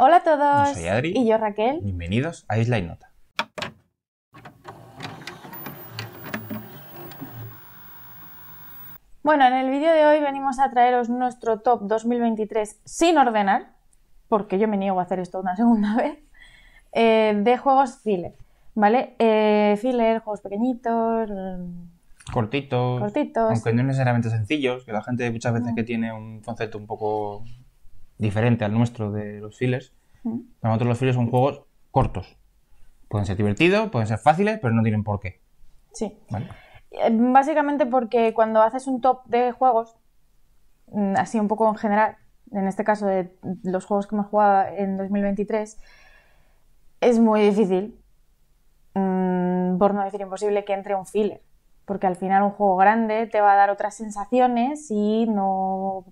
Hola a todos. soy Adri. Y yo Raquel. Bienvenidos a Isla y Nota. Bueno, en el vídeo de hoy venimos a traeros nuestro top 2023 sin ordenar, porque yo me niego a hacer esto una segunda vez, eh, de juegos filler, ¿vale? filler, eh, juegos pequeñitos... Mm, cortitos, cortitos, aunque no necesariamente sencillos, que la gente muchas veces mm. que tiene un concepto un poco diferente al nuestro de los fillers. Mm. Para nosotros los fillers son juegos cortos. Pueden ser divertidos, pueden ser fáciles, pero no tienen por qué. Sí. Eh, básicamente porque cuando haces un top de juegos, mm, así un poco en general, en este caso de los juegos que hemos jugado en 2023, es muy difícil, mm, por no decir imposible, que entre un filler. Porque al final un juego grande te va a dar otras sensaciones y no...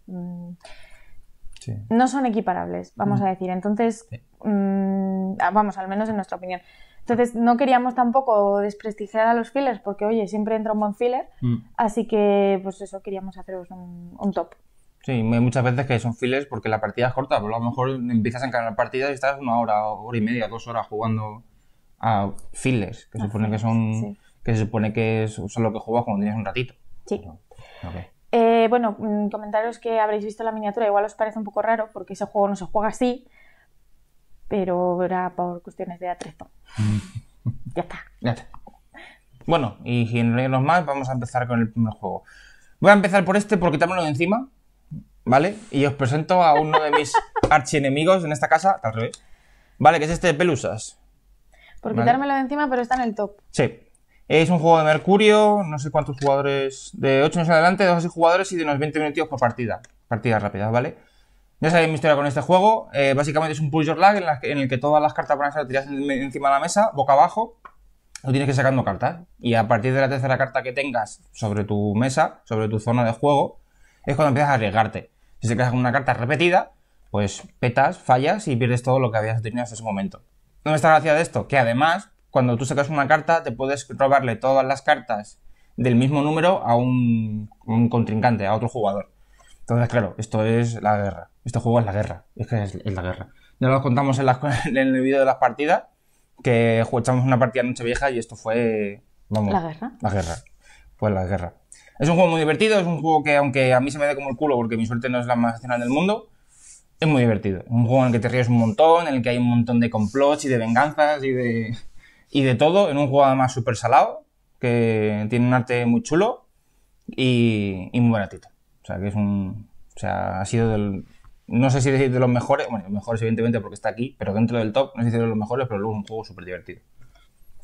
No son equiparables, vamos mm. a decir. Entonces, mm, ah, vamos, al menos en nuestra opinión. Entonces, no queríamos tampoco desprestigiar a los fillers, porque oye, siempre entra un buen filler, mm. así que pues eso queríamos haceros un, top. Sí, muchas veces que son fillers porque la partida es corta, a lo mejor empiezas a encargar partidas y estás una hora, hora y media, dos horas jugando a fillers, que, supone que, son, que se supone que son es lo que juegas cuando tienes un ratito. Sí. Eh, bueno, mm, comentaros que habréis visto la miniatura, igual os parece un poco raro porque ese juego no se juega así, pero era por cuestiones de atrezo. ya está. Ya está. Bueno, y sin reírnos más, vamos a empezar con el primer juego. Voy a empezar por este por lo de encima, ¿vale? Y os presento a uno de mis archienemigos en esta casa, tal ¿vale? Que es este de Pelusas. Por quitarme quitármelo de encima, pero está en el top. Sí. Es un juego de Mercurio, no sé cuántos jugadores, de 8 meses adelante, de 6 jugadores y de unos 20 minutos por partida. Partidas rápidas, ¿vale? Ya sabéis mi historia con este juego. Eh, básicamente es un pull your lag en, el que todas las cartas van a ser tiradas encima de la mesa, boca abajo. Lo tienes que sacando cartas. Y a partir de la tercera carta que tengas sobre tu mesa, sobre tu zona de juego, es cuando empiezas a arriesgarte. Si se quedas con una carta repetida, pues petas, fallas y pierdes todo lo que habías tenido hasta ese momento. ¿Dónde está la gracia de esto? Que además cuando tú sacas una carta, te puedes robarle todas las cartas del mismo número a un, contrincante, a otro jugador. Entonces, claro, esto es la guerra. Este juego es la guerra. Es que es, la guerra. Ya lo contamos en, en el vídeo de las partidas, que echamos una partida noche vieja y esto fue... Vamos, la guerra. La guerra. Pues la guerra. Es un juego muy divertido, es un juego que aunque a mí se me dé como el culo porque mi suerte no es la más nacional del mundo, es muy divertido. un juego en el que te ríes un montón, en el que hay un montón de complots y de venganzas y de y de todo en un juego además súper salado, que tiene un arte muy chulo y, muy baratito. O sea, que es un. O sea, ha sido del. No sé si decir de los mejores, bueno, los mejores evidentemente porque está aquí, pero dentro del top, no sé si de los mejores, pero luego es un juego súper divertido.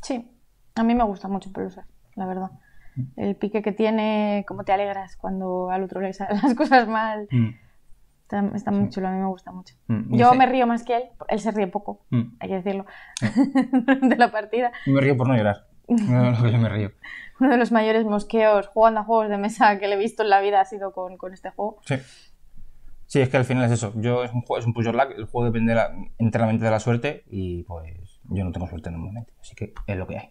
Sí, a mí me gusta mucho Pelusa, la verdad. Mm. El pique que tiene, cómo te alegras cuando al otro le salen las cosas mal. Mm. Está, muy chulo, a mí me gusta mucho. Mm, yo me río más que él, él se ríe poco, mm. hay que decirlo, de la partida. me río por no llorar. Uno de los mayores mosqueos jugando a juegos de mesa que le he visto en la vida ha sido con, con este juego. Sí. Sí, es que al final es eso. Yo es un juego, es un push or el juego depende enteramente de la suerte y pues yo no tengo suerte en un momento, así que es lo que hay.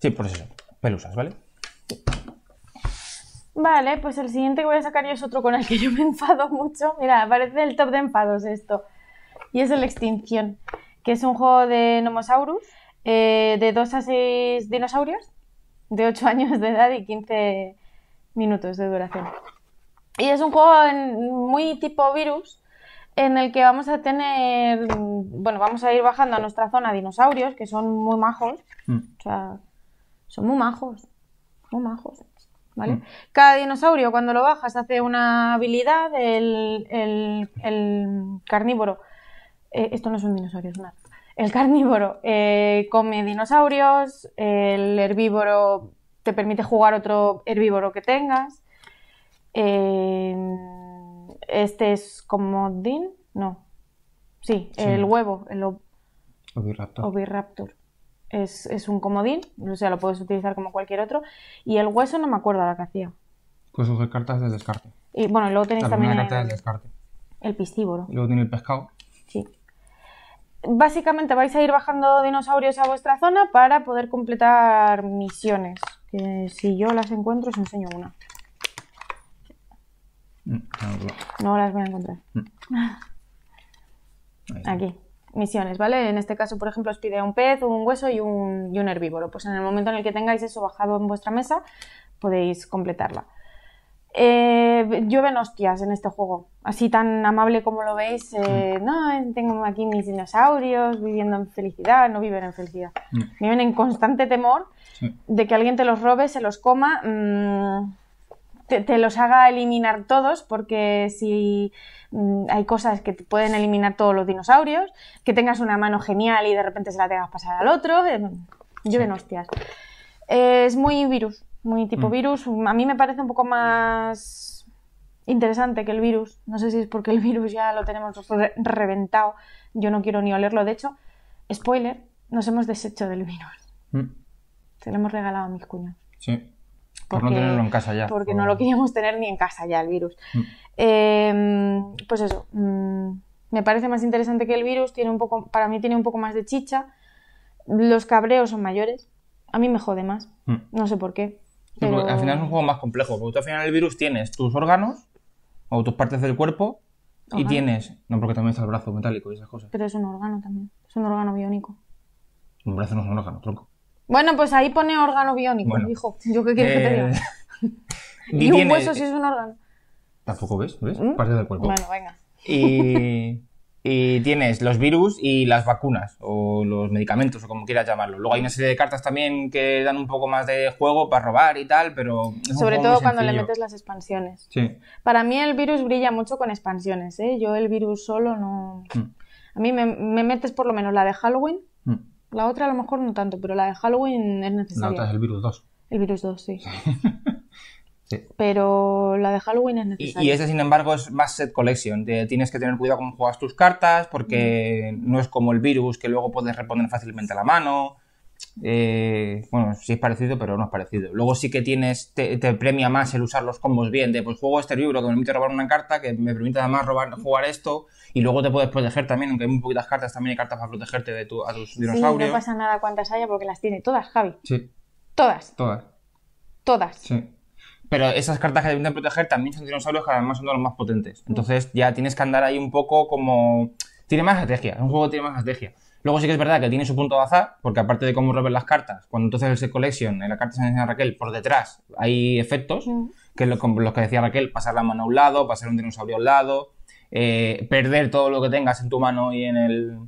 Sí, por pues eso, pelusas, ¿vale? Vale, pues el siguiente que voy a sacar yo es otro con el que yo me enfado mucho. Mira, aparece el top de enfados esto. Y es el Extinción, que es un juego de Nomosaurus, eh, de 2 a 6 dinosaurios, de 8 años de edad y 15 minutos de duración. Y es un juego muy tipo virus, en el que vamos a tener, bueno, vamos a ir bajando a nuestra zona dinosaurios, que son muy majos, mm. o sea, son muy majos, muy majos. Mm. Cada dinosaurio, cuando lo bajas, hace una habilidad, el, carnívoro. Eh, esto no es un dinosaurio, es una. El carnívoro eh, come dinosaurios, el herbívoro te permite jugar otro herbívoro que tengas. Eh, este es como din no. Sí, el huevo, el oviraptor es, es, un comodín, o sea, lo puedes utilizar como cualquier otro. Y el hueso no me acuerdo la que hacía. Pues de cartas de descarte. Y bueno, y luego tenéis también. el, descarte. el Y luego tiene el pescado. Sí. Básicamente vais a ir bajando dinosaurios a vuestra zona para poder completar misiones. Que si yo las encuentro, os enseño una. No, mm, no las voy a encontrar. Mm. Aquí misiones, ¿vale? En este caso, por ejemplo, os pide un pez, un hueso y un, herbívoro. Pues en el momento en el que tengáis eso bajado en vuestra mesa, podéis completarla. Eh, llueven hostias en este juego, así tan amable como lo veis. Eh, mm. no, eh, tengo aquí mis dinosaurios viviendo en felicidad, no viven en felicidad. Mm. Viven en constante temor de que alguien te los robe, se los coma. Mm, te, los haga eliminar todos, porque si mm, hay cosas que te pueden eliminar todos los dinosaurios, que tengas una mano genial y de repente se la tengas pasar al otro, eh, yo llueven hostias. es muy virus, muy tipo mm. virus. A mí me parece un poco más interesante que el virus. No sé si es porque el virus ya lo tenemos reventado. Yo no quiero ni olerlo. De hecho, spoiler, nos hemos deshecho del virus. Mm. Se lo hemos regalado a mis cuñas. Sí por no tenerlo en casa ya. Porque no lo queríamos tener ni en casa ya el virus. Mm. Em, pues eso, mm, me parece más interesante que el virus, tiene un poco, para mí tiene un poco más de chicha, los cabreos son mayores, a mí me jode más, mm. no sé por qué. al final es un juego más complejo, porque tú al final el virus tienes tus órganos o tus partes del cuerpo y tienes... No, porque también está el brazo metálico y esas cosas. Pero es un órgano también, es un órgano biónico. Un brazo no es un órgano, tronco. Bueno, pues ahí pone órgano biónico, dijo. ¿Yo qué quiero que te diga? Eh, y, un hueso sí es un órgano. Tampoco ves, ¿ves? ¿Mm? Parte del cuerpo. Bueno, venga. Y... tienes los virus y las vacunas o los medicamentos o como quieras llamarlo. Luego hay una serie de cartas también que dan un poco más de juego para robar y tal, pero... Sobre todo cuando le metes las expansiones. Sí. Para mí el virus brilla mucho con expansiones, ¿eh? Yo el virus solo no... Mm. A mí me, metes por lo menos la de Halloween la otra a lo mejor no tanto, pero la de Halloween es necesaria. La otra es el virus 2. El virus 2, sí. Pero la de Halloween es necesaria. Y, esa sin embargo, es más set collection. tienes que tener cuidado cómo juegas tus cartas, porque mm. no es como el virus, que luego puedes reponer fácilmente a la mano. Eh, bueno, sí es parecido, pero no es parecido. Luego sí que tienes, te, premia más el usar los combos bien, de pues juego este libro que me permite robar una carta, que me permite además robar, jugar esto, y luego te puedes proteger también, aunque hay muy poquitas cartas, también hay cartas para protegerte de tu, a tus dinosaurios. no pasa nada cuántas haya porque las tiene todas, Javi. Sí. Todas. Todas. Todas. Sí. Pero esas cartas que te permiten proteger también son dinosaurios que además son de los más potentes. Entonces ya tienes que andar ahí un poco como... Tiene más estrategia, un juego tiene más estrategia. Luego sí que es verdad que tiene su punto de azar, porque aparte de cómo roben las cartas, cuando entonces el set collection, en la carta se enseña Raquel, por detrás hay efectos, mm. que es lo, los que decía Raquel, pasar la mano a un lado, pasar un dinosaurio a un lado, eh, perder todo lo que tengas en tu mano y en el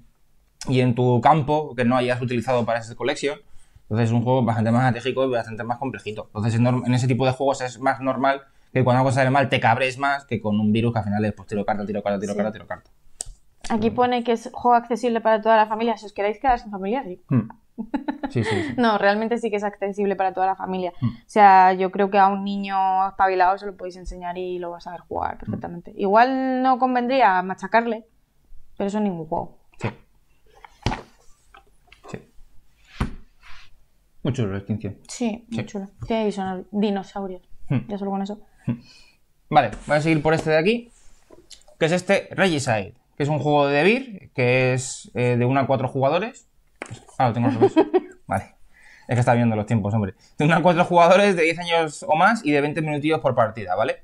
y en tu campo que no hayas utilizado para ese collection. Entonces es un juego bastante más estratégico y bastante más complejito. Entonces en, ese tipo de juegos es más normal que cuando algo sale mal te cabres más que con un virus que al final es pues tiro carta, tiro carta, tiro carta, tiro carta. Aquí pone que es juego accesible para toda la familia. Si os queréis quedar sin familia, sí. Hmm. Sí, no, realmente sí que es accesible para toda la familia. Hmm. O sea, yo creo que a un niño espabilado se lo podéis enseñar y lo vas a ver jugar hmm. perfectamente. Igual no convendría machacarle, pero eso es ningún juego. Sí. Sí. Muy chulo Sí, muy chulo. Sí, son dinosaurios. Ya solo con eso. Vale, voy a seguir por este de aquí, que es este Regiside es un juego de DeVir, que es eh, de 1 a 4 jugadores. Ah, lo tengo al Vale. Es que está viendo los tiempos, hombre. De 1 a 4 jugadores de 10 años o más y de 20 minutillos por partida, ¿vale?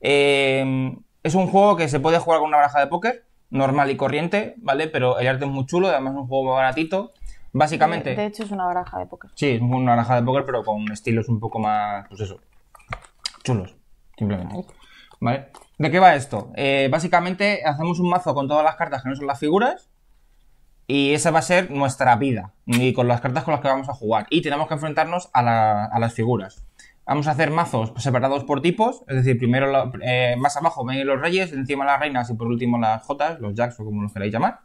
Em, es un juego que se puede jugar con una baraja de póker, normal y corriente, ¿vale? Pero el arte es muy chulo, además es un juego muy baratito. Básicamente. de hecho, es una baraja de póker. Sí, es una baraja de póker, pero con estilos un poco más, pues eso, chulos, simplemente. ¿Vale? ¿De qué va esto? Eh, básicamente hacemos un mazo con todas las cartas que no son las figuras y esa va a ser nuestra vida y con las cartas con las que vamos a jugar y tenemos que enfrentarnos a, las figuras. Vamos a hacer mazos separados por tipos, es decir, primero eh, más abajo ven los reyes, encima las reinas y por último las jotas, los jacks o como los queráis llamar.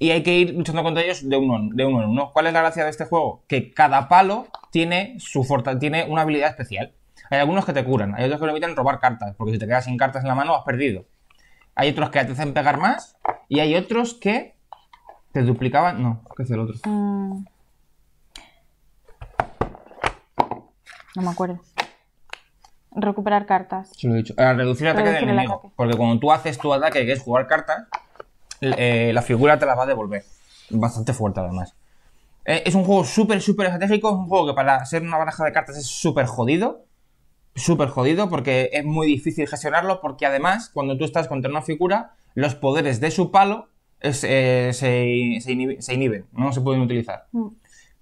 Y hay que ir luchando contra ellos de uno, en uno. ¿Cuál es la gracia de este juego? Que cada palo tiene, su tiene una habilidad especial. Hay algunos que te curan, hay otros que evitan robar cartas, porque si te quedas sin cartas en la mano has perdido. Hay otros que te hacen pegar más y hay otros que te duplicaban. No, ¿qué es el otro? Mm. No me acuerdo. Recuperar cartas. Se lo he dicho. Eh, reducir el ataque del enemigo. Porque cuando tú haces tu ataque, que es jugar cartas, eh, la figura te las va a devolver. Bastante fuerte, además. Eh, es un juego súper, súper estratégico. Es un juego que para ser una baraja de cartas es súper jodido súper jodido porque es muy difícil gestionarlo porque además cuando tú estás contra una figura, los poderes de su palo eh, se, inhiben, no se pueden utilizar. Mm.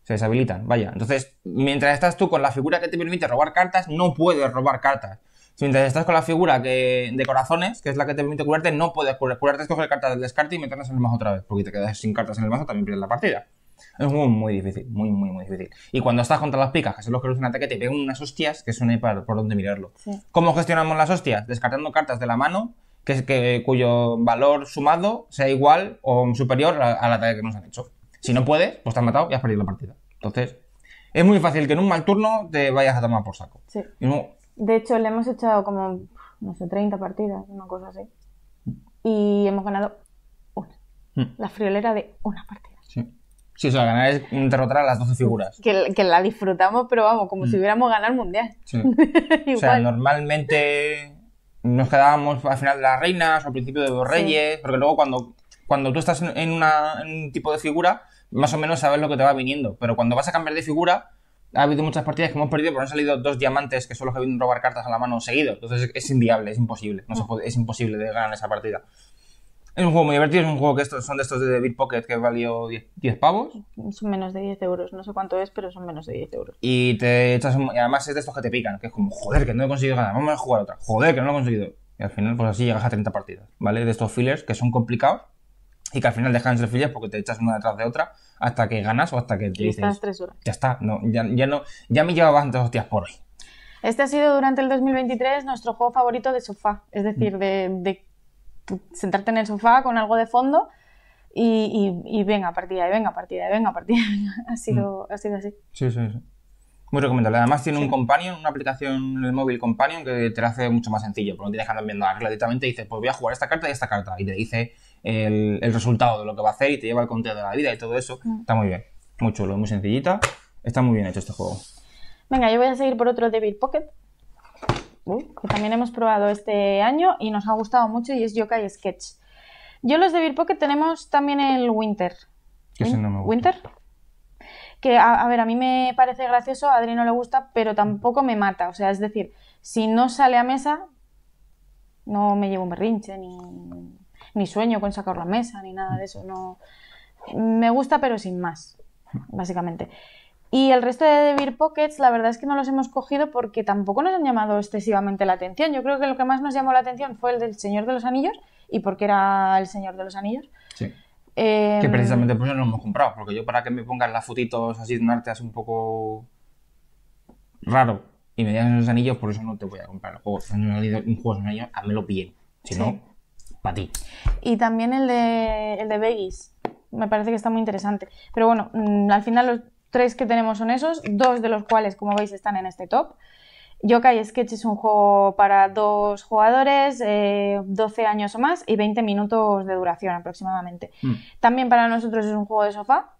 Se deshabilitan, vaya. Entonces, mientras estás tú con la figura que te permite robar cartas, no puedes robar cartas. Mientras estás con la figura que, de corazones, que es la que te permite curarte, no puedes Curarte es coger cartas del descarte y meterlas en el mazo otra vez, porque te quedas sin cartas en el mazo, también pierdes la partida. Es muy difícil, muy, muy, muy difícil. Y cuando estás contra las picas, que son los que un ataque, te pegan unas hostias que son por donde mirarlo. ¿Cómo gestionamos las hostias? Descartando cartas de la mano que, cuyo valor sumado sea igual o superior al ataque que nos han hecho. Si no puedes, pues te has matado y has perdido la partida. Entonces, es muy fácil que en un mal turno te vayas a tomar por saco. Sí. De hecho, le hemos echado como, no sé, 30 partidas, una cosa así. Y hemos ganado una. Hmm. La friolera de una partida. Sí, o sea, ganar es derrotar a las 12 figuras. Que, que la disfrutamos, pero vamos, como si mm. hubiéramos ganado el mundial. Sí. O sea, normalmente nos quedábamos al final de las reinas o al principio de los reyes, porque luego cuando, cuando tú estás en, un tipo de figura, más o menos sabes lo que te va viniendo. Pero cuando vas a cambiar de figura, ha habido muchas partidas que hemos perdido porque han salido dos diamantes que son los que vienen a robar cartas a la mano seguido. Entonces es inviable, es imposible. No se mm. es imposible de ganar esa partida. Es un juego muy divertido, es un juego que estos, son de estos de Bitpocket Pocket que valió 10, pavos. Son menos de 10 euros, no sé cuánto es, pero son menos de 10 euros. Y te echas y además es de estos que te pican, que es como, joder, que no he conseguido ganar, vamos a jugar otra, joder, que no lo he conseguido. Y al final, pues así llegas a 30 partidas, ¿vale? De estos fillers que son complicados y que al final dejan ser fillers porque te echas una detrás de otra hasta que ganas o hasta que te Ya está, no, ya, no, ya me llevaba bastante hostias por hoy. Este ha sido durante el 2023 nuestro juego favorito de sofá, es decir, mm. de, de sentarte en el sofá con algo de fondo y, y, y venga, partida, y venga, partida, y venga, partida. ha, sido, mm. ha sido así. Sí, sí, sí. Muy recomendable. Además tiene un companion, una aplicación en el móvil companion que te lo hace mucho más sencillo, porque no tienes que andar viendo la directamente y dices, pues voy a jugar esta carta y esta carta, y te dice el, el, resultado de lo que va a hacer y te lleva el conteo de la vida y todo eso. Mm. Está muy bien, muy chulo, muy sencillita. Está muy bien hecho este juego. Venga, yo voy a seguir por otro Devil Pocket, ¿eh? que también hemos probado este año y nos ha gustado mucho y es Yokai Sketch. Yo los de Beer Pocket tenemos también el Winter. ¿Qué es no me ¿Winter? Que, a, ver, a mí me parece gracioso, a Adri no le gusta, pero tampoco me mata. O sea, es decir, si no sale a mesa, no me llevo un berrinche, ni, ni sueño con sacar la mesa, ni nada de eso. No... Me gusta, pero sin más, básicamente. Y el resto de Beer Pockets, la verdad es que no los hemos cogido porque tampoco nos han llamado excesivamente la atención. Yo creo que lo que más nos llamó la atención fue el del Señor de los Anillos y porque era el Señor de los Anillos. Sí. Eh, que precisamente por eso no lo hemos comprado, porque yo para que me pongas las fotitos así de un arte un poco raro y me digan los anillos, por eso no te voy a comprar. O un juego de anillos, lo bien. Si no, para ti. Y también el de, el de Vegas. Me parece que está muy interesante. Pero bueno, mm, al final los, tres que tenemos son esos, dos de los cuales, como veis, están en este top. Yokai Sketch es un juego para dos jugadores, 12 eh, años o más y 20 minutos de duración aproximadamente. Mm. También para nosotros es un juego de sofá.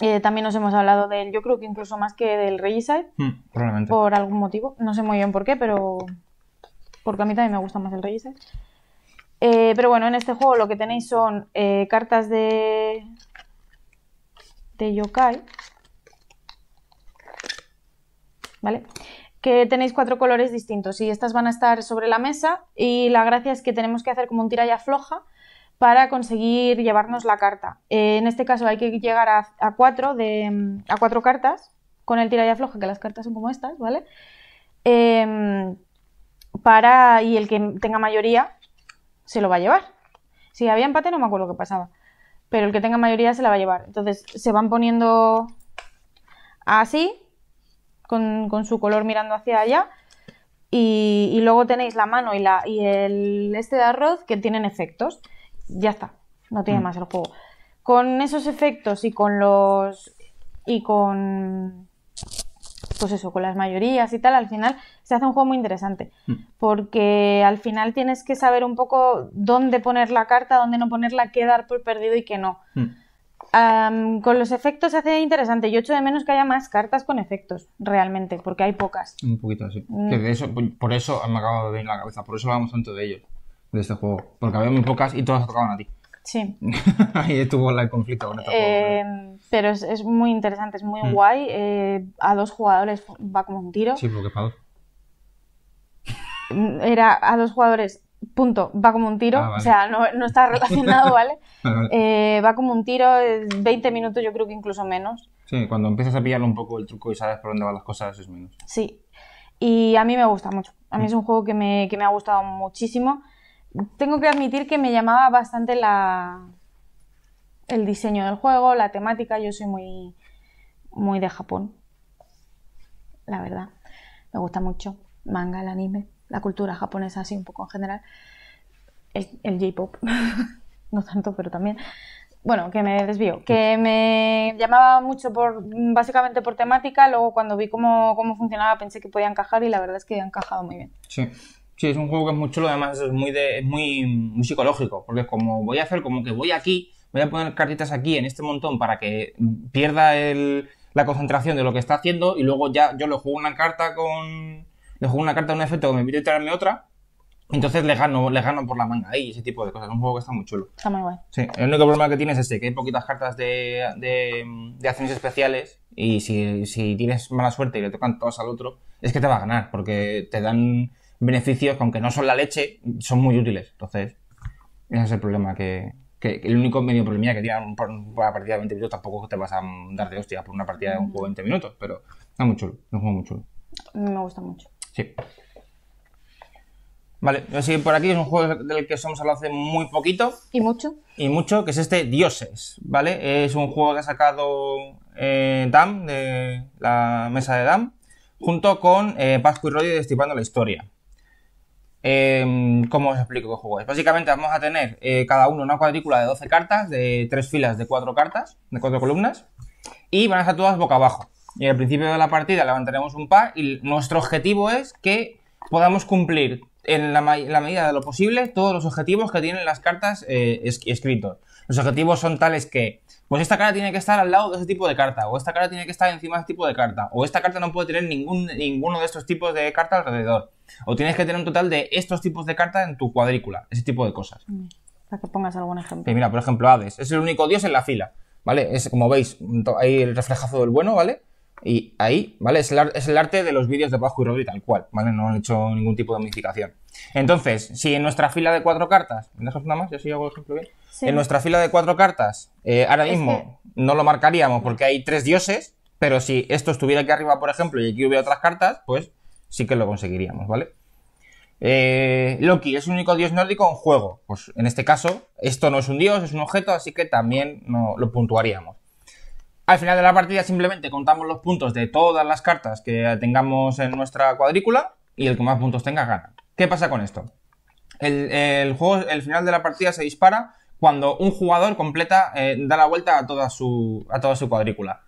Eh, también nos hemos hablado del, yo creo que incluso más que del Regicide. Mm, por algún motivo. No sé muy bien por qué, pero. Porque a mí también me gusta más el Regicide. Eh, pero bueno, en este juego lo que tenéis son cartas de. de Yokai. ¿vale? Que tenéis cuatro colores distintos y estas van a estar sobre la mesa y la gracia es que tenemos que hacer como un tiralla floja para conseguir llevarnos la carta. Eh, en este caso hay que llegar a, cuatro de, mm, a cuatro cartas con el tiralla floja que las cartas son como estas, ¿vale? Em, para, y el que tenga mayoría se lo va a llevar. Si había empate no me acuerdo qué pasaba, pero el que tenga mayoría se la va a llevar. Entonces se van poniendo así con, su color mirando hacia allá. Y, luego tenéis la mano y, la, y el este de arroz que tienen efectos. Ya está, no tiene mm. más el juego. Con esos efectos y con los. y con. pues eso, con las mayorías y tal, al final se hace un juego muy interesante. Mm. Porque al final tienes que saber un poco dónde poner la carta, dónde no ponerla, qué dar por perdido y qué no. Mm con los efectos hace interesante. Yo echo de menos que haya más cartas con efectos, realmente, porque hay pocas. Un poquito, sí. Mm. eso, por eso me acabo de venir la cabeza, por eso hablamos tanto de ellos, de este juego. Porque había muy pocas y todas tocaban a ti. Sí. Ahí estuvo el conflicto con este juego. Eh, pero es, muy interesante, es muy mm. guay. Eh, a dos jugadores va como un tiro. Sí, porque para dos. Era a dos jugadores punto, va como un tiro, ah, o sea, no, está relacionado, ¿vale? Ah, eh, va como un tiro, 20 minutos yo creo que incluso menos. Sí, cuando empiezas a pillarlo un poco el truco y sabes por dónde van las cosas es menos. Sí, y a mí me gusta mucho, a mí es un juego que me, que me ha gustado muchísimo. Tengo que admitir que me llamaba bastante la, el diseño del juego, la temática, yo soy muy, muy de Japón, la verdad, me gusta mucho, manga, el anime cultura japonesa así un poco en general, el, J-Pop, no tanto, pero también. Bueno, que me desvío, que me llamaba mucho por, básicamente por temática, luego cuando vi cómo, funcionaba pensé que podía encajar y la verdad es que ha encajado muy bien. Sí. Sí, es un juego que es muy chulo, además es muy, de, es muy, psicológico, porque como voy a hacer como que voy aquí, voy a poner cartitas aquí en este montón para que pierda la concentración de lo que está haciendo y luego ya yo le juego una carta con, le juego una carta un efecto que me invite a tirarme otra. Entonces le gano, le gano por la manga ahí, ese tipo de cosas. Es un juego que está muy chulo. Está muy guay. Sí, el único problema que tienes es este, que hay poquitas cartas de, de, acciones especiales y si, si, tienes mala suerte y le tocan todas al otro, es que te va a ganar, porque te dan beneficios aunque no son la leche, son muy útiles. Entonces, ese es el problema que... el único medio problema que tiene por una partida de 20 minutos tampoco te vas a dar de hostia por una partida de un juego de 20 minutos, pero está muy chulo, es un juego muy chulo. Me gusta mucho. Sí. Vale, yo por aquí. Es un juego del que somos hablado hace muy poquito. Y mucho. Y mucho, que es este Dioses, ¿vale? Es un juego que ha sacado eh, DAM, de la mesa de DAM, junto con eh, Pascu y Roddy Destipando la Historia. Em, ¿Cómo os explico qué juego es? Básicamente vamos a tener eh, cada uno una cuadrícula de 12 cartas, de tres filas de cuatro cartas, de cuatro columnas, y van a estar todas boca abajo y al principio de la partida levantaremos un par y nuestro objetivo es que podamos cumplir en la, medida de lo posible todos los objetivos que tienen las cartas eh, escritos. Los objetivos son tales que, pues esta cara tiene que estar al lado de ese tipo de carta, o esta cara tiene que estar encima de ese tipo de carta, o esta carta no puede tener ningún, ninguno de estos tipos de carta alrededor, o tienes que tener un total de estos tipos de cartas en tu cuadrícula, ese tipo de cosas. Para mm. que pongas algún ejemplo. mira, por ejemplo, Hades, es el único dios en la fila, ¿vale? Es como veis, ahí el reflejazo del bueno, ¿vale? Y ahí, ¿vale? Es el, arte de los vídeos de Bajo y Rodri tal cual, ¿vale? No han hecho ningún tipo de modificación Entonces, si en nuestra fila de cuatro cartas, ¿me dejas una más? Yo si hago ejemplo bien. En nuestra fila de cuatro cartas, eh, ahora mismo no lo marcaríamos porque hay tres dioses, pero si esto estuviera aquí arriba, por ejemplo, y aquí hubiera otras cartas, pues sí que lo conseguiríamos, ¿vale? Eh, Loki es el único dios nórdico en juego. Pues en este caso, esto no es un dios, es un objeto, así que también no, lo puntuaríamos. Al final de la partida simplemente contamos los puntos de todas las cartas que tengamos en nuestra cuadrícula y el que más puntos tenga gana. ¿Qué pasa con esto? El, juego, el final de la partida se dispara cuando un jugador completa, eh, da la vuelta a toda, su, toda su cuadrícula.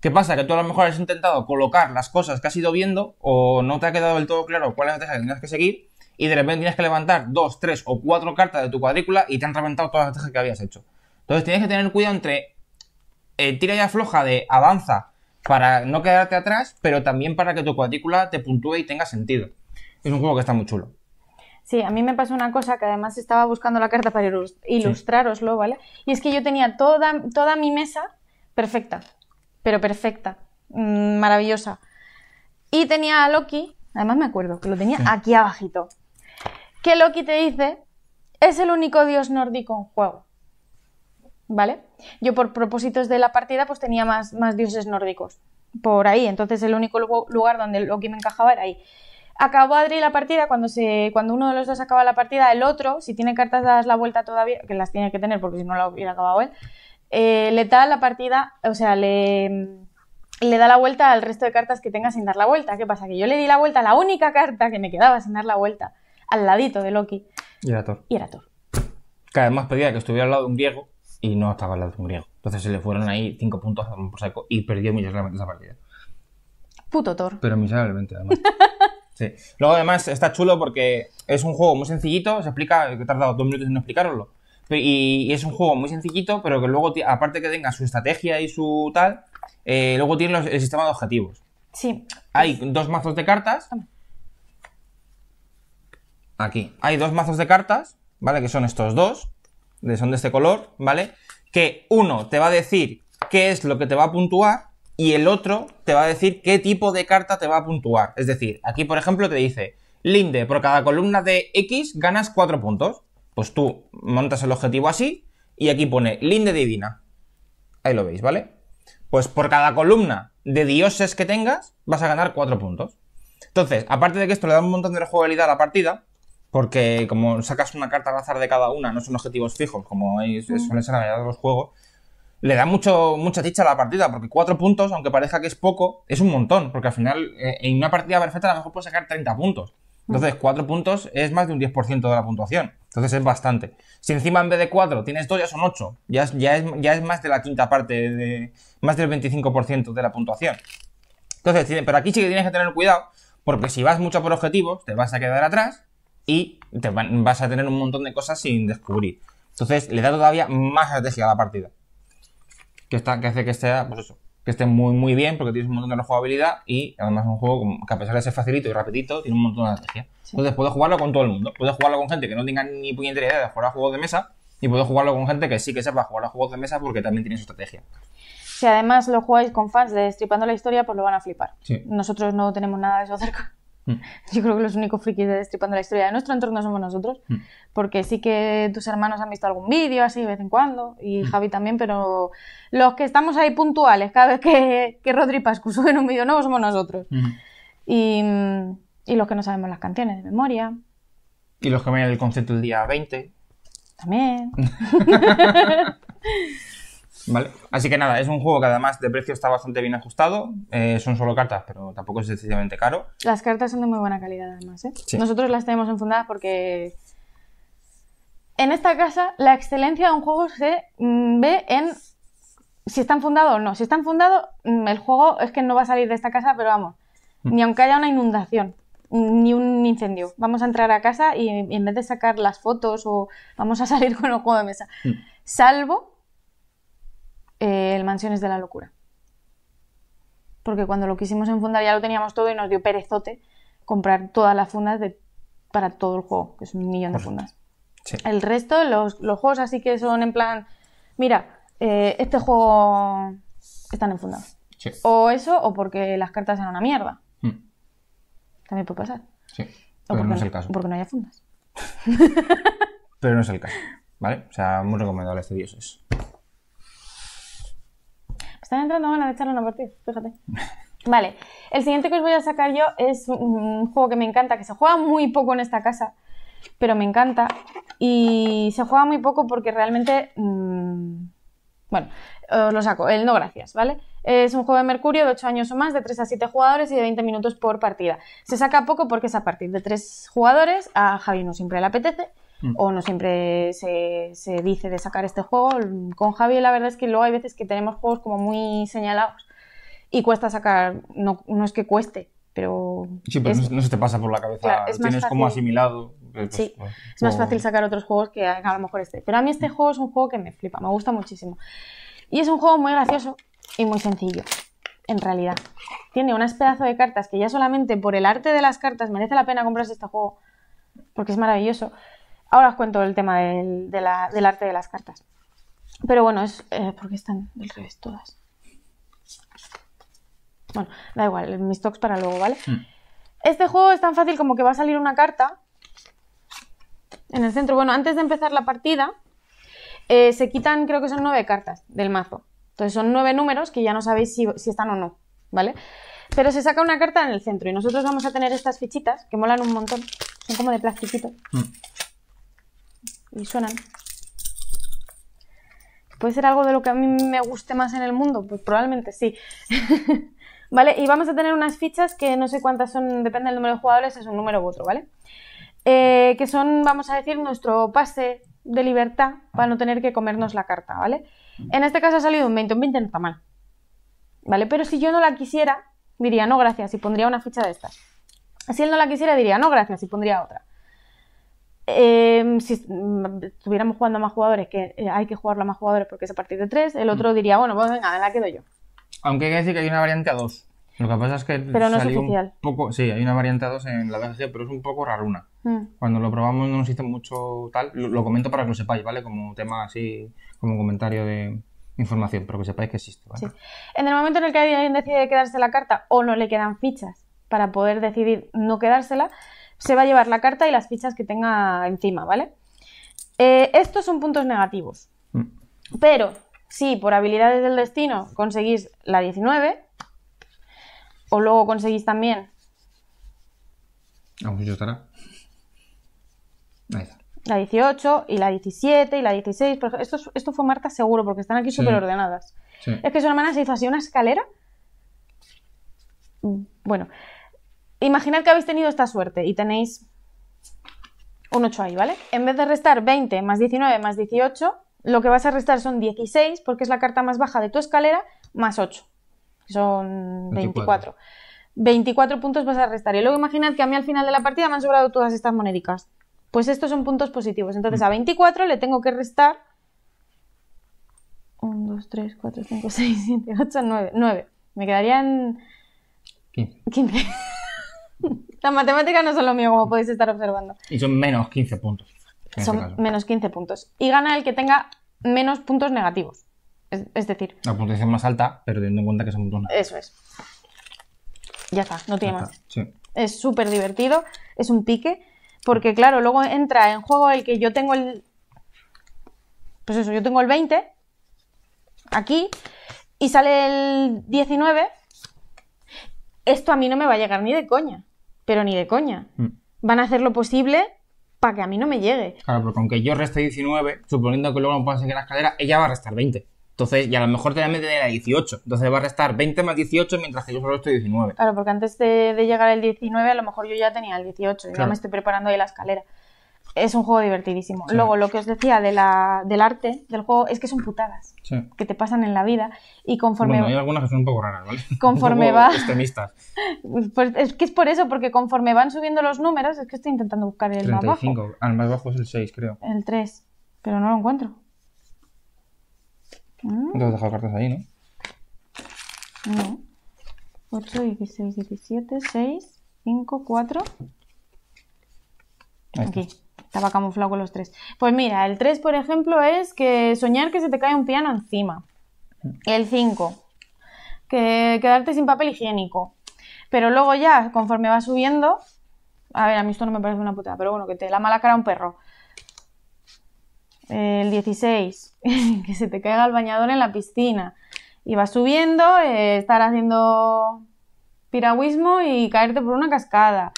¿Qué pasa? Que tú a lo mejor has intentado colocar las cosas que has ido viendo o no te ha quedado del todo claro cuáles las que tienes que seguir y de repente tienes que levantar dos, tres o cuatro cartas de tu cuadrícula y te han reventado todas las tejas que habías hecho. Entonces tienes que tener cuidado entre eh, tira ya floja de avanza para no quedarte atrás, pero también para que tu cuadrícula te puntúe y tenga sentido. Es un juego que está muy chulo. Sí, a mí me pasó una cosa que además estaba buscando la carta para ilustraroslo, ¿vale? Y es que yo tenía toda, toda mi mesa perfecta, pero perfecta, mm, maravillosa. Y tenía a Loki, además me acuerdo que lo tenía aquí abajito, que Loki te dice, es el único dios nórdico en juego. ¿vale? Yo por propósitos de la partida pues tenía más, más dioses nórdicos por ahí, entonces el único lugar donde Loki me encajaba era ahí. Acabó Adri la partida, cuando, se, cuando uno de los dos acaba la partida, el otro, si tiene cartas dadas la vuelta todavía, que las tiene que tener porque si no la hubiera acabado él, eh, le da la partida, o sea, le, le da la vuelta al resto de cartas que tenga sin dar la vuelta. ¿Qué pasa? Que yo le di la vuelta a la única carta que me quedaba sin dar la vuelta, al ladito de Loki. Y era Thor. Y era Thor. Que además pedía que estuviera al lado de un viejo y no estaba el griego Entonces se le fueron ahí cinco puntos a por saco y perdió miserablemente esa partida. Puto Thor. Pero miserablemente, además. Luego, además, está chulo porque es un juego muy sencillito. Se explica, he tardado dos minutos en explicarlo Y, es un juego muy sencillito, pero que luego, aparte que tenga su estrategia y su tal, eh, luego tiene el sistema de objetivos. Sí. Hay dos mazos de cartas. Aquí. Hay dos mazos de cartas, ¿vale? Que son estos dos son de este color, ¿vale? Que uno te va a decir qué es lo que te va a puntuar y el otro te va a decir qué tipo de carta te va a puntuar. Es decir, aquí por ejemplo te dice, Linde, por cada columna de X ganas 4 puntos. Pues tú montas el objetivo así y aquí pone Linde Divina. Ahí lo veis, ¿vale? Pues por cada columna de dioses que tengas vas a ganar 4 puntos. Entonces, aparte de que esto le da un montón de jugabilidad a la partida, porque como sacas una carta al azar de cada una, no son objetivos fijos, como es, mm. suelen ser la mayoría de los juegos, le da mucho, mucha chicha a la partida, porque cuatro puntos, aunque parezca que es poco, es un montón, porque al final eh, en una partida perfecta a lo mejor puedes sacar 30 puntos. Entonces, mm. cuatro puntos es más de un 10% de la puntuación. Entonces es bastante. Si encima en vez de cuatro tienes dos, ya son ocho. Ya es, ya ya es más de la quinta parte, de, más del 25% de la puntuación. Entonces, pero aquí sí que tienes que tener cuidado, porque si vas mucho por objetivos, te vas a quedar atrás y te vas a tener un montón de cosas sin descubrir. Entonces le da todavía más estrategia a la partida. Que, está, que hace que esté, pues eso, que esté muy, muy bien porque tienes un montón de jugabilidad y además es un juego que a pesar de ser facilito y rapidito tiene un montón de estrategia. Entonces puedo jugarlo con todo el mundo. Puedes jugarlo con gente que no tenga ni puñetera idea de jugar a juegos de mesa y puedo jugarlo con gente que sí que sepa jugar a juegos de mesa porque también tiene su estrategia. Si además lo jugáis con fans de Destripando la Historia, pues lo van a flipar. Nosotros no tenemos nada de eso cerca. Mm. Yo creo que los únicos frikis de Destripando la Historia de nuestro entorno somos nosotros, mm. porque sí que tus hermanos han visto algún vídeo así de vez en cuando, y mm. Javi también, pero los que estamos ahí puntuales cada vez que, que Rodri Pascu sube un vídeo nuevo somos nosotros. Y, y, los que no sabemos las canciones de memoria. Y los que ven el concepto el día 20. También. ¿Vale? Así que nada, es un juego que además de precio está bastante bien ajustado. Eh, son solo cartas, pero tampoco es excesivamente caro. Las cartas son de muy buena calidad además. ¿eh? Nosotros las tenemos enfundadas porque en esta casa la excelencia de un juego se mm, ve en si está enfundado o no. Si está enfundado, mm, el juego es que no va a salir de esta casa, pero vamos, mm. ni aunque haya una inundación ni un incendio. Vamos a entrar a casa y en vez de sacar las fotos o vamos a salir con el juego de mesa. Salvo el eh, el Mansiones de la Locura. Porque cuando lo quisimos enfundar ya lo teníamos todo y nos dio perezote comprar todas las fundas para todo el juego, que es un millón de fundas. El resto, los, los, juegos así que son en plan, mira, eh, este juego están enfundados. O eso, o porque las cartas eran una mierda. Mm. También puede pasar. Sí. O porque no Porque no haya fundas. pero no es el caso. ¿Vale? O sea, muy recomendable este Dioses están entrando van a echarle una partida, fíjate. Vale, el siguiente que os voy a sacar yo es un juego que me encanta, que se juega muy poco en esta casa, pero me encanta. Y se juega muy poco porque realmente... Mm, bueno, os lo saco, el no gracias, ¿vale? Es un juego de Mercurio de 8 años o más, de 3 a 7 jugadores y de 20 minutos por partida. Se saca poco porque es a partir de 3 jugadores, a Javi no siempre le apetece, Mm. o no siempre se, dice de sacar este juego. Con Javier la verdad es que luego hay veces que tenemos juegos como muy señalados y cuesta sacar, no, no es que cueste, pero... Sí, pero no, se te pasa por la cabeza, es tienes como asimilado. Eh, pues, sí, pues, es pues, más fácil sacar otros juegos que a lo mejor este. Pero a mí este mm. juego es un juego que me flipa, me gusta muchísimo. Y es un juego muy gracioso y muy sencillo en realidad. Tiene unas pedazos de cartas que ya solamente por el arte de las cartas merece la pena comprarse este juego, porque es maravilloso. Ahora os cuento el tema del, arte de las cartas. Pero bueno, es eh, porque están del revés todas. Bueno, da igual, mis toques para luego, ¿vale? Hmm. Este juego es tan fácil como que va a salir una carta en el centro. Bueno, antes de empezar la partida, eh, se quitan, creo que son nueve cartas del mazo. Entonces son nueve números que ya no sabéis si, están o no, ¿vale? Pero se saca una carta en el centro y nosotros vamos a tener estas fichitas que molan un montón. Son como de plastiquito. Hmm y suenan. ¿Puede ser algo de lo que a mí me guste más en el mundo? Pues probablemente sí. ¿Vale? Y vamos a tener unas fichas que no sé cuántas son, depende del número de jugadores, es un número u otro, ¿vale? Eh, que son, vamos a decir, nuestro pase de libertad para no tener que comernos la carta, ¿vale? En este caso ha salido un 20, un 20 no está mal, ¿vale? Pero si yo no la quisiera, diría no gracias y pondría una ficha de estas. Si él no la quisiera, diría no gracias y pondría otra. Em, si mm, estuviéramos jugando a más jugadores, que eh, hay que jugarlo a más jugadores porque es a partir de tres el otro mm. diría, bueno, pues venga, la quedo yo. Aunque hay que decir que hay una variante a dos Lo que pasa es que pero no es oficial. poco, sí, hay una variante a 2 en la BGG, pero es un poco raruna. Mm. Cuando lo probamos no existe mucho tal, lo, comento para que lo sepáis, ¿vale? Como tema así, como comentario de información, pero que sepáis que existe. En el momento en el que alguien decide quedarse la carta o no le quedan fichas para poder decidir no quedársela, se va a llevar la carta y las fichas que tenga encima, ¿vale? Eh, estos son puntos negativos. Mm. Pero si por habilidades del destino conseguís la 19, o luego conseguís también. estará. La 18 y la 17 y la 16. esto, fue Marta seguro porque están aquí súper ordenadas. Es que su hermana se hizo así una escalera. Bueno, Imaginad que habéis tenido esta suerte y tenéis un 8 ahí, ¿vale? En vez de restar 20 más 19 más 18, lo que vas a restar son 16, porque es la carta más baja de tu escalera, más 8, son 24. 24. puntos vas a restar. Y luego imaginad que a mí al final de la partida me han sobrado todas estas monedicas. Pues estos son puntos positivos. Entonces a 24 le tengo que restar 1, 2, 3, 4, 5, 6, 7, 8, 9. 9. Me quedarían 15. 15. Las matemáticas no son lo mío, como podéis estar observando. Y son menos 15 puntos. Son este menos 15 puntos. Y gana el que tenga menos puntos negativos. Es, decir... La puntuación más alta, pero teniendo en cuenta que son puntos negativos. Eso es. Ya está, no tiene más. Es súper divertido, es un pique, porque claro, luego entra en juego el que yo tengo el... Pues eso, yo tengo el 20 aquí y sale el 19. Esto a mí no me va a llegar ni de coña pero ni de coña. Mm. Van a hacer lo posible para que a mí no me llegue. Claro, porque aunque yo reste 19, suponiendo que luego no puedan seguir la escalera, ella va a restar 20. Entonces, y a lo mejor te la a 18. Entonces va a restar 20 más 18 mientras que yo solo estoy 19. Claro, porque antes de, llegar el 19, a lo mejor yo ya tenía el 18. y Ya me estoy preparando ahí la escalera es un juego divertidísimo. Luego, lo que os decía de la, del arte del juego es que son putadas que te pasan en la vida. Y conforme. Bueno, hay algunas que son un poco raras, ¿vale? Conforme va. Extremistas. Pues es que es por eso, porque conforme van subiendo los números, es que estoy intentando buscar el más bajo. Ah, el más bajo es el 6, creo. El 3, pero no lo encuentro. No te dejado cartas ahí, ¿no? No. 8, 16, 17, 6, 5, 4. Aquí estaba camuflado con los tres. Pues mira, el 3, por ejemplo, es que soñar que se te cae un piano encima. El 5, que quedarte sin papel higiénico. Pero luego ya, conforme va subiendo, a ver, a mí esto no me parece una putada, pero bueno, que te la mala cara a un perro. El 16, que se te caiga el bañador en la piscina. Y vas subiendo, eh, estar haciendo piragüismo y caerte por una cascada.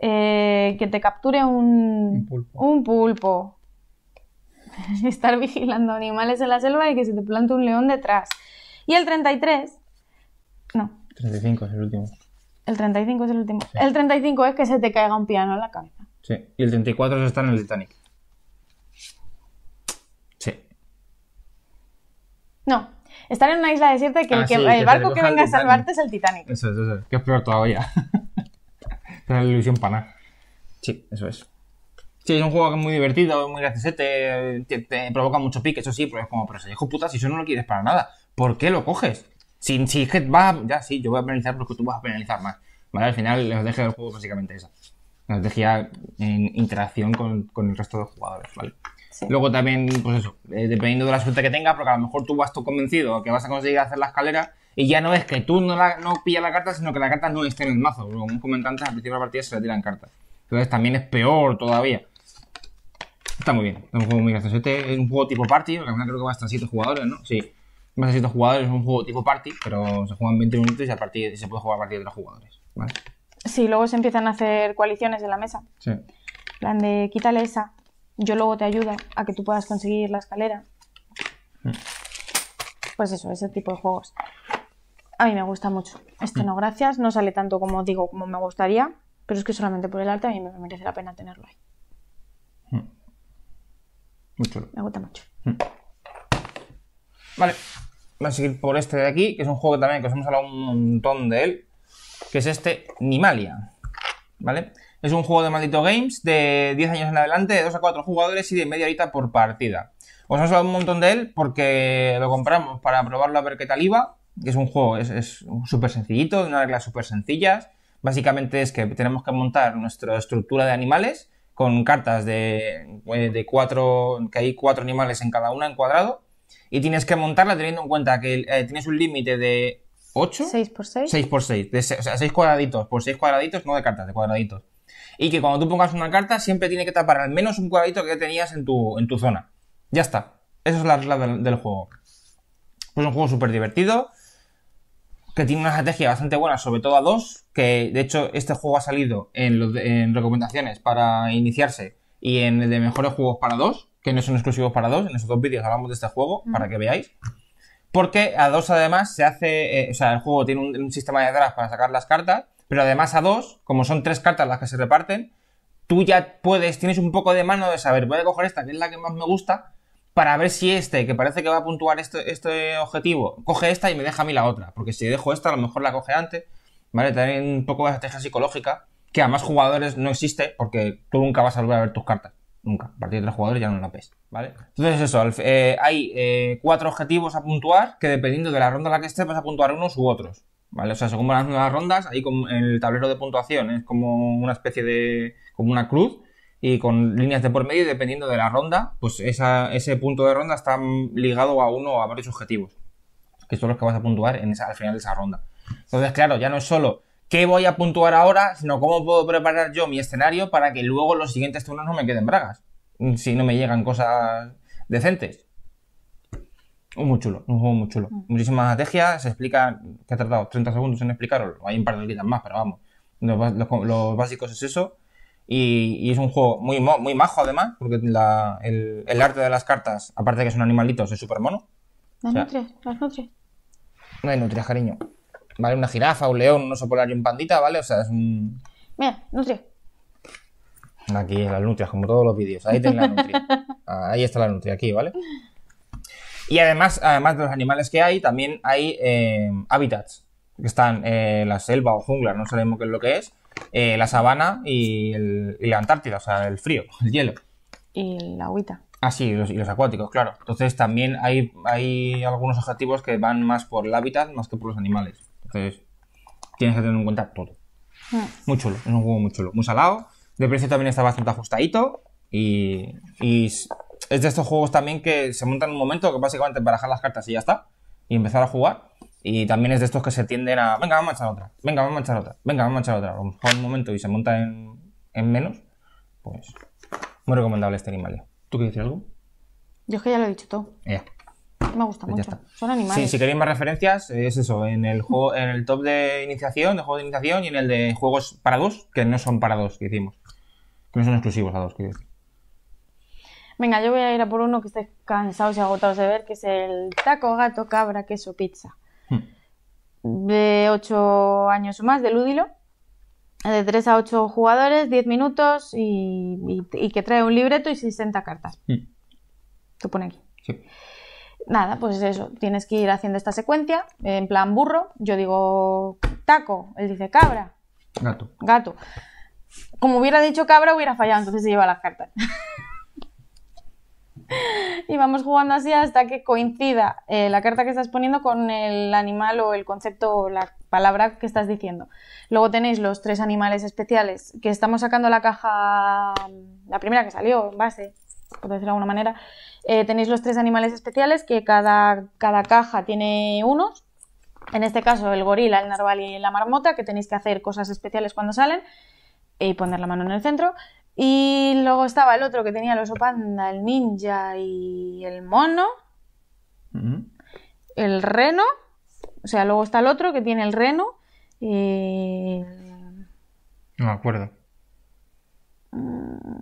Eh, que te capture un, pulpo. Estar vigilando animales en la selva y que se te plante un león detrás. Y el 33, no. 35 es el último. El 35 es el último. El 35 es que se te caiga un piano en la cabeza. Sí, y el 34 es estar en el Titanic. Sí. No, estar en una isla desierta y que, el, ah, barco que venga a salvarte es el Titanic. Eso es, eso Que es peor todavía. Una ilusión para nada. Sí, eso es. Sí, es un juego muy divertido, muy graciosete, te, provoca mucho pique, eso sí, pero es como, pero se dijo puta, si eso no lo quieres para nada, ¿por qué lo coges? Si, si es que ya sí, yo voy a penalizar porque tú vas a penalizar más. ¿Vale? Al final la estrategia del juego básicamente esa. La estrategia en interacción con, el resto de jugadores, ¿vale? Luego también, pues eso, eh, dependiendo de la suerte que tenga, porque a lo mejor tú vas tú convencido que vas a conseguir hacer la escalera y ya no es que tú no, pillas la carta, sino que la carta no esté en el mazo. Como un comentante al principio de la partida se le tiran cartas. Entonces también es peor todavía. Está muy bien, es un juego muy Este es un juego tipo party, la creo que va hasta 7 jugadores, ¿no? Sí, va hasta 7 jugadores, es un juego tipo party, pero se juegan 20 minutos y, a partir, se puede jugar a partir de los jugadores, ¿vale? Sí, luego se empiezan a hacer coaliciones en la mesa. Sí. plan de quítale esa, yo luego te ayudo a que tú puedas conseguir la escalera. Mm. Pues eso, ese tipo de juegos. A mí me gusta mucho. Este no, gracias. No sale tanto como digo, como me gustaría, pero es que solamente por el arte a mí me merece la pena tenerlo ahí. Mm. Mucho. Me gusta mucho. Mm. Vale. Vamos a seguir por este de aquí, que es un juego también que os hemos hablado un montón de él, que es este Nimalia. ¿Vale? Es un juego de maldito games de 10 años en adelante, de 2 a 4 jugadores y de media horita por partida. Os hemos hablado un montón de él porque lo compramos para probarlo a ver qué tal iba que es un juego, es, súper sencillito, de unas reglas súper sencillas. Básicamente es que tenemos que montar nuestra estructura de animales con cartas de, eh, de cuatro, que hay cuatro animales en cada una en cuadrado, y tienes que montarla teniendo en cuenta que eh, tienes un límite de 8. 6 por 6. 6 por 6, o sea, 6 cuadraditos por 6 cuadraditos, no de cartas, de cuadraditos. Y que cuando tú pongas una carta siempre tiene que tapar al menos un cuadradito que tenías en tu, en tu zona. Ya está. Esa es la regla del, juego. es pues un juego súper divertido que tiene una estrategia bastante buena, sobre todo a dos, que de hecho este juego ha salido en, recomendaciones para iniciarse y en el de mejores juegos para dos, que no son exclusivos para dos, en esos dos vídeos hablamos de este juego, para que veáis. Porque a dos además se hace, eh, o sea, el juego tiene un, sistema de atrás para sacar las cartas, pero además a dos, como son tres cartas las que se reparten, tú ya puedes, tienes un poco de mano de saber, voy a coger esta, que es la que más me gusta, para ver si este, que parece que va a puntuar este, este objetivo, coge esta y me deja a mí la otra. Porque si dejo esta, a lo mejor la coge antes. ¿Vale? También un poco de estrategia psicológica, que a más jugadores no existe, porque tú nunca vas a volver a ver tus cartas. Nunca. A partir de tres jugadores ya no la ves. ¿Vale? Entonces eso, eh, hay eh, cuatro objetivos a puntuar, que dependiendo de la ronda en la que estés, vas a puntuar unos u otros. ¿Vale? O sea, según van las rondas, ahí con el tablero de puntuación es como una especie de. como una cruz y con líneas de por medio, dependiendo de la ronda, pues ese punto de ronda está ligado a uno o a varios objetivos, que son los que vas a puntuar en esa, al final de esa ronda. Entonces, claro, ya no es solo qué voy a puntuar ahora, sino cómo puedo preparar yo mi escenario para que luego los siguientes turnos no me queden bragas, mm, si no me llegan cosas decentes. Muy chulo, un juego muy chulo. Mm. Muchísimas estrategias se explica, que ha tardado 30 segundos en explicarlo, hay un par de guitas más, pero vamos, los básicos es eso y, es un juego muy, muy majo además, porque el, arte de las cartas, aparte de que son animalitos, es súper mono. Las nutrias, las nutrias. No hay nutrias, cariño. Vale, una jirafa, un león, un oso polar y un pandita, ¿vale? O sea, es un... Mira, nutrias. Aquí las nutrias, como todos los vídeos. Ahí la nutria. Ah, ahí está la nutria, aquí, ¿vale? Y además, además de los animales que hay, también hay eh, hábitats. Que están eh, la selva o jungla, no sabemos qué es lo que es. Eh, la sabana y, la Antártida, o sea, el frío, el hielo. Y la agüita. Ah, sí, y los acuáticos, claro. Entonces también hay, hay algunos objetivos que van más por el hábitat más que por los animales. Entonces tienes que tener en cuenta todo. Hmm. Muy chulo, es un juego muy chulo. Muy salado. De precio también está bastante ajustadito. Y, es de estos juegos también que se montan en un momento que básicamente barajar las cartas y ya está. Y empezar a jugar. Y también es de estos que se tienden a, venga, vamos a echar otra, venga, vamos a echar otra, venga, vamos a echar otra. A lo mejor un momento y se monta en, menos, pues muy recomendable este animal. ¿Tú quieres decir algo? Yo es que ya lo he dicho todo. Ya. Me gusta pues mucho. Son animales. Sí, si queréis más referencias, es eso, en el en el top de iniciación, de juego de iniciación y en el de juegos para dos, que no son para dos que hicimos. Que no son exclusivos a dos, que Venga, yo voy a ir a por uno que esté cansados y agotados de ver, que es el taco, gato, cabra, queso, pizza de 8 años o más, de Lúdilo, de 3 a 8 jugadores, 10 minutos y, que trae un libreto y 60 cartas. tú mm. Te pone aquí. Nada, pues eso, tienes que ir haciendo esta secuencia en plan burro. Yo digo taco, él dice cabra. Gato. Gato. Como hubiera dicho cabra, hubiera fallado, entonces se lleva las cartas. y vamos jugando así hasta que coincida eh, la carta que estás poniendo con el animal o el concepto o la palabra que estás diciendo. Luego tenéis los tres animales especiales que estamos sacando la caja, mm, la primera que salió, en base, por decirlo de alguna manera. Eh, tenéis los tres animales especiales que cada, cada caja tiene unos. En este caso, el gorila, el narval y la marmota, que tenéis que hacer cosas especiales cuando salen y poner la mano en el centro. Y luego estaba el otro que tenía el oso panda, el ninja y el mono. El reno. O sea, luego está el otro que tiene el reno. No me acuerdo. Mm,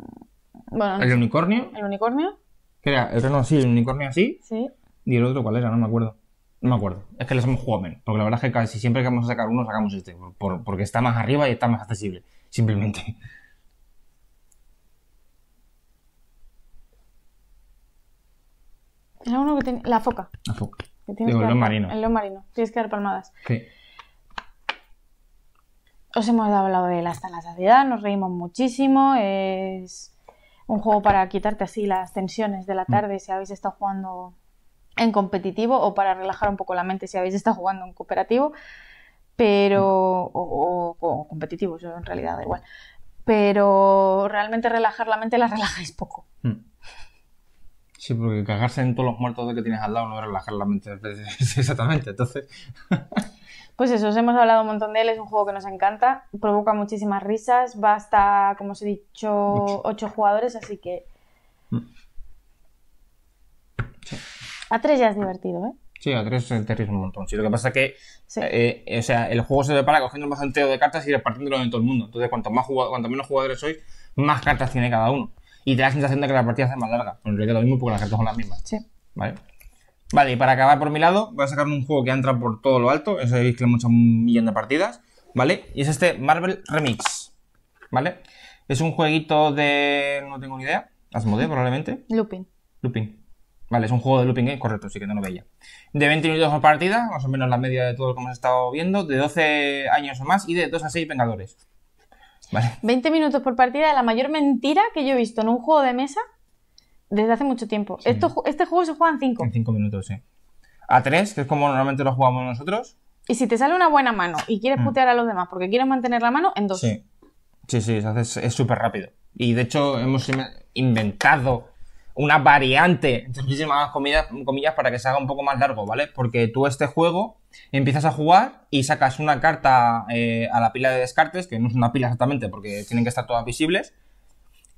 bueno, ¿El unicornio? ¿El unicornio? ¿Qué El reno así, el unicornio así. Sí. ¿Y el otro cuál era? No me acuerdo. No me acuerdo. Es que les hemos jugado Porque la verdad es que casi siempre que vamos a sacar uno, sacamos este. Por, porque está más arriba y está más accesible. Simplemente. el uno que tiene La foca. el lo marino. El lo marino. Tienes que dar palmadas. Os hemos hablado de él hasta la saciedad, nos reímos muchísimo. Es un juego para quitarte así las tensiones de la mm. tarde si habéis estado jugando en competitivo o para relajar un poco la mente si habéis estado jugando en cooperativo, pero. o, competitivo, yo en realidad da igual. Pero realmente relajar la mente la relajáis poco. Mm. Sí, porque cagarse en todos los muertos de que tienes al lado no es relajar la mente. Exactamente, entonces. pues eso, os hemos hablado un montón de él, es un juego que nos encanta, provoca muchísimas risas, va hasta, como os he dicho, ocho jugadores, así que. Mm. A tres ya es divertido, ¿eh? Sí, a tres te ríes un montón. Sí, lo que pasa es que eh, el juego se prepara cogiendo un bastanteo de cartas y repartiéndolo en todo el mundo. Entonces, cuanto, más cuanto menos jugadores sois, más cartas tiene cada uno y te da la sensación de que la partida es más larga. Pues en realidad lo mismo porque las cartas son las mismas. Sí. Vale. Vale, y para acabar por mi lado, voy a sacarme un juego que entra por todo lo alto. Eso es que le hemos hecho un millón de partidas. ¿Vale? Y es este Marvel Remix. ¿Vale? Es un jueguito de. No tengo ni idea. Asmodee probablemente. Looping. Looping. Vale, es un juego de looping game, correcto, sí que no lo veía. De 20 minutos por partida, más o menos la media de todo lo que hemos estado viendo, de 12 años o más y de 2 a 6 Vengadores. 20 minutos por partida es la mayor mentira que yo he visto en un juego de mesa desde hace mucho tiempo. Esto, este juego se juega en 5. En 5 minutos, sí. A 3, que es como normalmente lo jugamos nosotros. Y si te sale una buena mano y quieres mm. putear a los demás porque quieres mantener la mano, en 2. Sí, sí, sí, es súper rápido. Y de hecho hemos inventado una variante, entre muchísimas comillas, comillas, para que se haga un poco más largo, ¿vale? Porque tú este juego empiezas a jugar y sacas una carta eh, a la pila de descartes, que no es una pila exactamente porque tienen que estar todas visibles,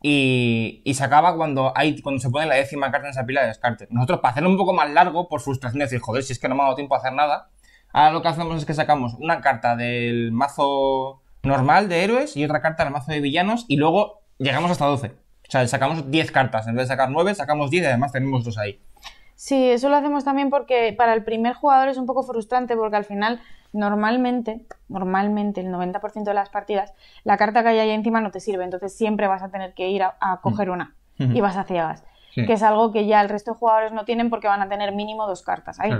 y, y, se acaba cuando, hay, cuando se pone la décima carta en esa pila de descartes. Nosotros, para hacerlo un poco más largo, por frustración, decir, joder, si es que no me ha dado tiempo a hacer nada, ahora lo que hacemos es que sacamos una carta del mazo normal de héroes y otra carta del mazo de villanos y luego llegamos hasta 12. O sea, sacamos 10 cartas, en vez de sacar 9, sacamos 10 y además tenemos dos ahí. Sí, eso lo hacemos también porque para el primer jugador es un poco frustrante porque al final normalmente, normalmente el 90% de las partidas, la carta que hay ahí encima no te sirve, entonces siempre vas a tener que ir a, coger mm. una y vas a ciegas, que es algo que ya el resto de jugadores no tienen porque van a tener mínimo dos cartas ahí.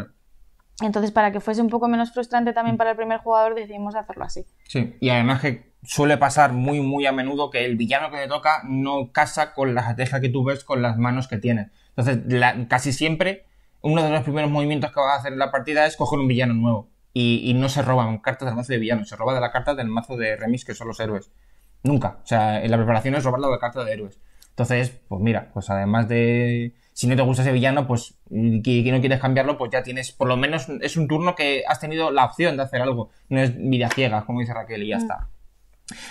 Entonces, para que fuese un poco menos frustrante también mm. para el primer jugador, decidimos hacerlo así. Sí, y además que suele pasar muy, muy a menudo que el villano que te toca no casa con la estrategia que tú ves con las manos que tienes. Entonces, casi siempre, uno de los primeros movimientos que vas a hacer en la partida es coger un villano nuevo. Y, no se roban cartas del mazo de villanos se roba de la carta del mazo de remis, que son los héroes. Nunca. O sea, en la preparación es de la carta de héroes. Entonces, pues mira, pues además de. Si no te gusta ese villano, pues. Y, no quieres cambiarlo, pues ya tienes. Por lo menos es un turno que has tenido la opción de hacer algo. No es vida ciegas, como dice Raquel, y ya mm. está.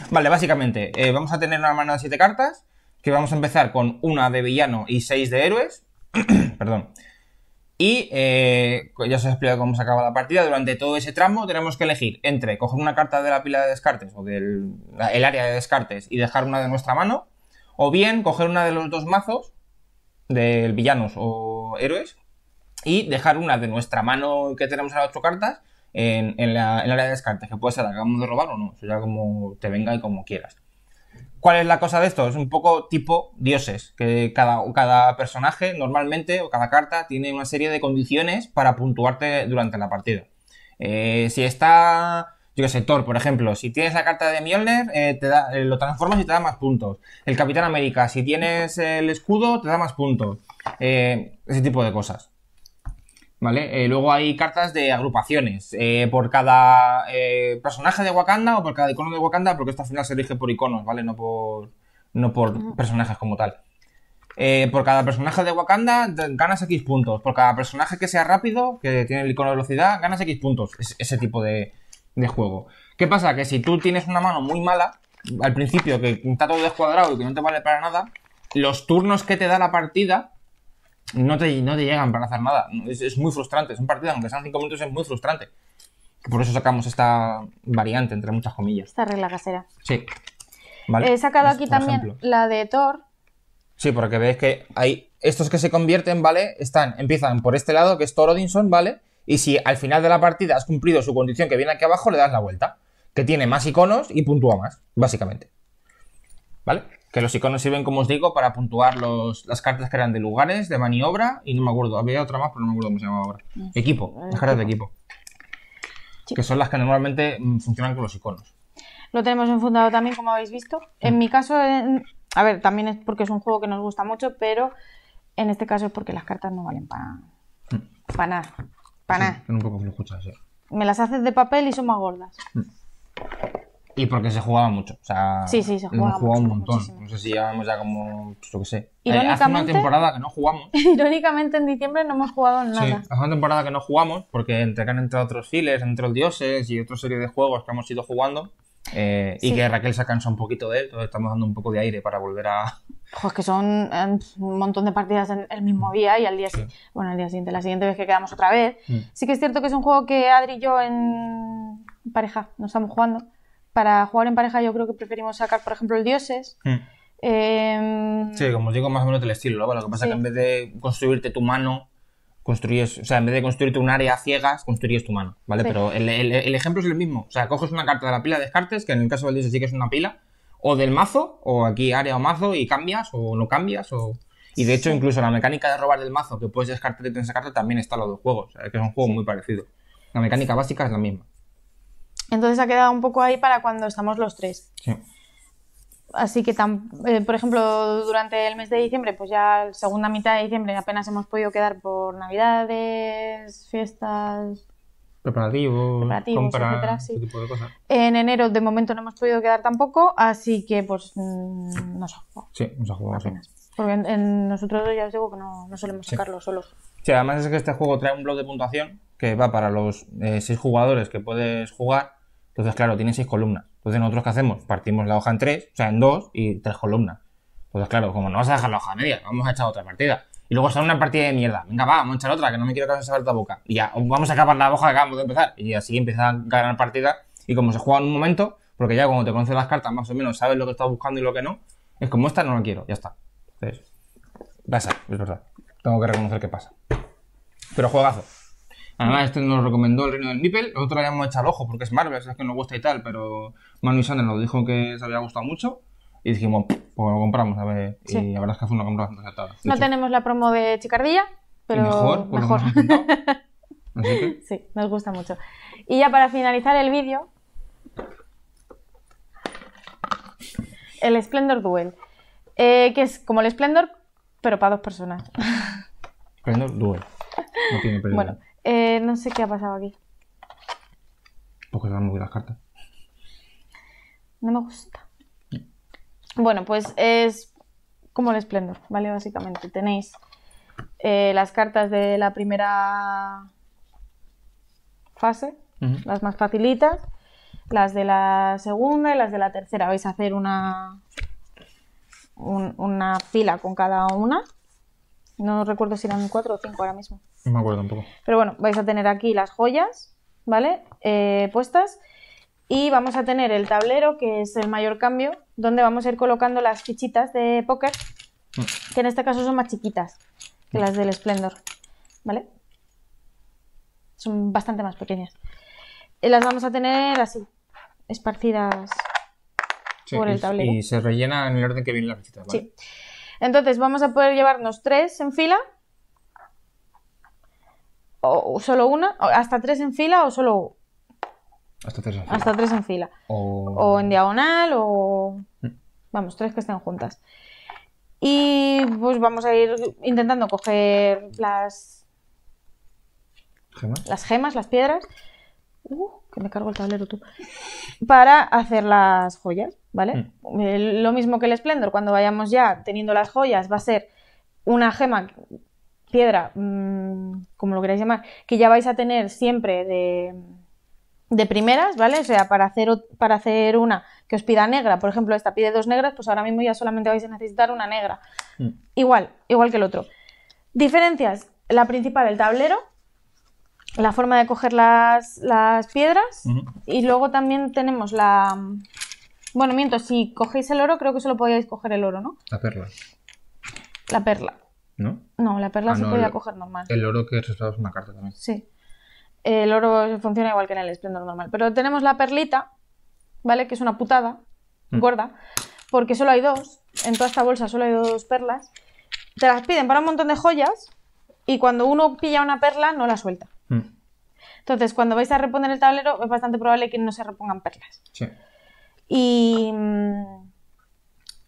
Vale, básicamente, eh, vamos a tener una mano de 7 cartas, que vamos a empezar con una de villano y 6 de héroes. Perdón. Y eh, ya os he explicado cómo se acaba la partida. Durante todo ese tramo tenemos que elegir entre coger una carta de la pila de descartes o del el área de descartes y dejar una de nuestra mano, o bien coger una de los dos mazos, del villanos o héroes, y dejar una de nuestra mano que tenemos a las 8 cartas en, el área de descarte, que puede ser acabamos de robar o no, eso ya como te venga y como quieras. ¿Cuál es la cosa de esto? Es un poco tipo dioses, que cada, personaje normalmente o cada carta tiene una serie de condiciones para puntuarte durante la partida. Eh, si está, yo qué sé, Thor, por ejemplo, si tienes la carta de Mjolnir, eh, te da, eh, lo transformas y te da más puntos. El Capitán América, si tienes el escudo, te da más puntos. ese tipo de cosas. Eh, luego hay cartas de agrupaciones. Eh, por cada eh, personaje de Wakanda o por cada icono de Wakanda, porque esto al final se elige por iconos, ¿vale? No por, no por personajes como tal. por cada personaje de Wakanda ganas X puntos. Por cada personaje que sea rápido, que tiene el icono de velocidad, ganas X puntos. ese tipo de juego. ¿Qué pasa? Que si tú tienes una mano muy mala, al principio, que está todo descuadrado y que no te vale para nada, los turnos que te da la partida no te, llegan para hacer nada. Es, muy frustrante. Es un partido, aunque sean 5 minutos, es muy frustrante. Por eso sacamos esta variante, entre muchas comillas. Esta regla casera. Sí. He sacado aquí también la de Thor. Sí, porque veis que hay estos que se convierten, ¿vale? Están, empiezan por este lado, que es Thor Odinson, ¿vale? Y si al final de la partida has cumplido su condición que viene aquí abajo, le das la vuelta. Que tiene más iconos y puntúa más, básicamente. ¿Vale? que los iconos sirven, como os digo, para puntuar las cartas que eran de lugares, de maniobra, y no me acuerdo, había otra más, pero no me acuerdo cómo se llamaba ahora. Mm. Equipo, las cartas de equipo. Que son las que normalmente mm, funcionan con los iconos. Lo tenemos enfundado también, como habéis visto. En mm. mi caso, a ver, también es porque es un juego que nos gusta mucho, pero en este caso es porque las cartas no valen para nada. Para me, me las haces de papel y son más gordas. Y porque se jugaba mucho. O sea, sí, sí, se jugaba, hemos un montón. No sé si llevamos ya como, pues, lo que sé. Hace una temporada que no jugamos. Irónicamente, en diciembre no hemos jugado nada. Sí, hace una temporada que no jugamos porque entre que han entrado otros files, entre los dioses y otra serie de juegos que hemos ido jugando. Eh, y que Raquel se cansa un poquito de él, entonces estamos dando un poco de aire para volver a. Ojo, que son em, un montón de partidas en el mismo día y al día, bueno, al día siguiente, la siguiente vez que quedamos otra vez. Mm. Sí que es cierto que es un juego que Adri y yo en pareja no estamos jugando para jugar en pareja yo creo que preferimos sacar, por ejemplo, el dioses. Mm. Em, sí, como os digo, más o menos del estilo. Lo que pasa es que en vez de construirte tu mano, construyes, o sea, en vez de construirte un área ciegas, construyes tu mano, ¿vale? Pero el, ejemplo es el mismo. O sea, coges una carta de la pila de descartes, que en el caso del dioses sí que es una pila, o del mazo, o aquí área o mazo, y cambias, o no cambias, o... Y de hecho, incluso la mecánica de robar del mazo, que puedes descartar y tienes esa carta, también está los dos juegos. O sea, que es un juego muy parecido. La mecánica básica es la misma. Entonces ha quedado un poco ahí para cuando estamos los tres. Sí. Así que, eh, por ejemplo, durante el mes de diciembre, pues ya segunda mitad de diciembre apenas hemos podido quedar por navidades, fiestas, preparativos, preparativos compras, tipo de cosas. En enero de momento no hemos podido quedar tampoco, así que pues mm, no ha jugado. Sí, nos ha jugado apenas. Porque nosotros ya os digo que no, no solemos sacarlo solos. Sí, además es que este juego trae un blog de puntuación que va para los eh, seis jugadores que puedes jugar entonces, claro, tiene seis columnas. Entonces, ¿nosotros qué hacemos? Partimos la hoja en tres, o sea, en dos y tres columnas. Entonces, claro, como no vas a dejar la hoja media, vamos a echar otra partida. Y luego sale una partida de mierda. Venga, va, vamos a echar otra, que no me quiero que se la boca. Y ya, vamos a acabar la hoja que acabamos de empezar. Y así empieza a ganar partida. Y como se juega en un momento, porque ya cuando te conoces las cartas, más o menos sabes lo que estás buscando y lo que no, es como esta no la quiero, ya está. Entonces, pasa, es verdad. Tengo que reconocer que pasa. Pero juegazo. Además, este nos recomendó el Reino del Nipple. otro le habíamos echado ojo porque es Marvel, es que nos gusta y tal, pero Manu y Sander nos dijo que se había gustado mucho. Y dijimos, pues lo compramos, a ver. Y la verdad es que fue una compra bastante aceptada. No tenemos la promo de Chicardilla, pero. Mejor, Sí, nos gusta mucho. Y ya para finalizar el vídeo, el Splendor Duel, eh, que es como el Splendor, pero para dos personas. Splendor Duel. No tiene peligro. Bueno, eh, no sé qué ha pasado aquí. Porque se muy movido las cartas. No me gusta. Bueno, pues es como el esplendor, ¿vale? Básicamente tenéis eh, las cartas de la primera fase, las más facilitas, las de la segunda y las de la tercera. Vais a hacer una, una fila con cada una no recuerdo si eran cuatro o cinco ahora mismo. No me acuerdo tampoco. Pero bueno, vais a tener aquí las joyas, ¿vale? Eh, puestas. Y vamos a tener el tablero, que es el mayor cambio, donde vamos a ir colocando las fichitas de póker, mm. que en este caso son más chiquitas que las del Splendor, ¿vale? Son bastante más pequeñas. Y eh, las vamos a tener así, esparcidas por el tablero. Y se rellena en el orden que vienen las fichitas, ¿vale? Sí. Entonces vamos a poder llevarnos tres en fila, o solo una, hasta tres en fila o solo... Hasta tres en fila. Hasta tres en fila. O... en diagonal o... Mm. Vamos, tres que estén juntas. Y pues vamos a ir intentando coger las... ¿Gemas? Las gemas, las piedras. Uh, que me cargo el tablero tú. Para hacer las joyas. Mm. lo mismo que el esplendor, cuando vayamos ya teniendo las joyas, va a ser una gema, piedra, mm, como lo queráis llamar, que ya vais a tener siempre de, de primeras, ¿vale? O sea, para hacer, para hacer una que os pida negra, por ejemplo, esta pide dos negras, pues ahora mismo ya solamente vais a necesitar una negra. Mm. Igual, igual que el otro. Diferencias, la principal, el tablero, la forma de coger las, piedras y luego también tenemos la, bueno, miento, si cogéis el oro, creo que solo podíais coger el oro, ¿no? La perla. La perla. ¿No? No, la perla ah, se podía coger normal. El oro que es una carta también. Sí. El oro funciona igual que en el esplendor normal. Pero tenemos la perlita, ¿vale? Que es una putada, mm. gorda, porque solo hay dos. En toda esta bolsa solo hay dos perlas. Te las piden para un montón de joyas y cuando uno pilla una perla no la suelta. Mm. Entonces, cuando vais a reponer el tablero, es bastante probable que no se repongan perlas. Sí. Y mm,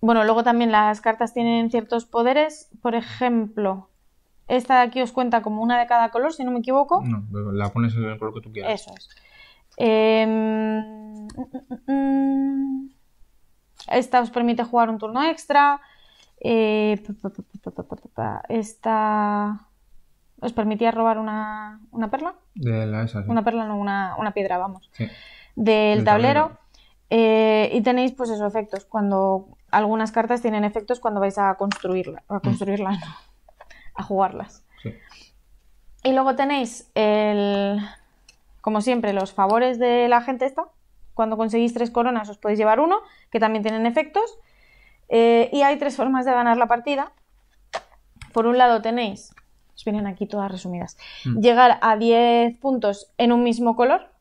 bueno, luego también las cartas tienen ciertos poderes. Por ejemplo, esta de aquí os cuenta como una de cada color, si no me equivoco. No, la pones en el color que tú quieras. Eso es. Em, mm, mm, esta os permite jugar un turno extra. Eh, esta os permitía robar una, una perla. De la esa, Una perla, no, una, una piedra, vamos. Sí. Del, tablero. Eh, y tenéis pues esos efectos cuando algunas cartas tienen efectos cuando vais a construirlas, a mm. construirlas, a jugarlas. Y luego tenéis el, como siempre, los favores de la gente esta. Cuando conseguís tres coronas os podéis llevar uno, que también tienen efectos. Eh, y hay tres formas de ganar la partida. Por un lado tenéis, os vienen aquí todas resumidas, mm. llegar a 10 puntos en un mismo color,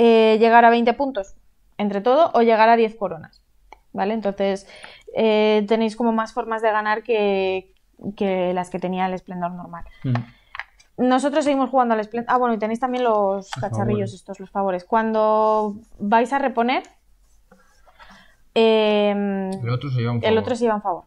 eh, llegar a 20 puntos entre todo o llegar a 10 coronas. ¿Vale? Entonces eh, tenéis como más formas de ganar que, las que tenía el esplendor normal. Mm. Nosotros seguimos jugando al esplendor. Ah, bueno, y tenéis también los cacharrillos, estos, los favores. Cuando vais a reponer, em, el otro se lleva un favor. un favor.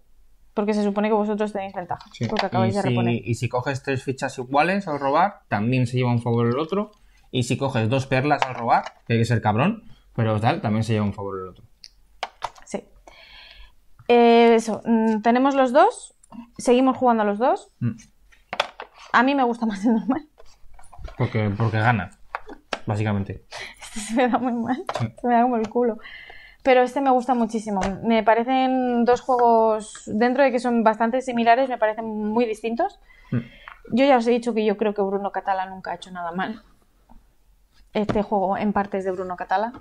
Porque se supone que vosotros tenéis ventaja. Porque y de si, reponer. Y si coges tres fichas iguales o robar, también se lleva un favor el otro. Y si coges dos perlas al robar, que hay que ser cabrón, pero tal, también se lleva un favor el otro. Sí. Eh, eso, mm, tenemos los dos, seguimos jugando a los dos. Mm. A mí me gusta más el normal. Porque, porque gana, básicamente. Este se me da muy mal, se me da como el culo. Pero este me gusta muchísimo. Me parecen dos juegos, dentro de que son bastante similares, me parecen muy distintos. Mm. Yo ya os he dicho que yo creo que Bruno Catala nunca ha hecho nada mal. Este juego en partes de Bruno Catala.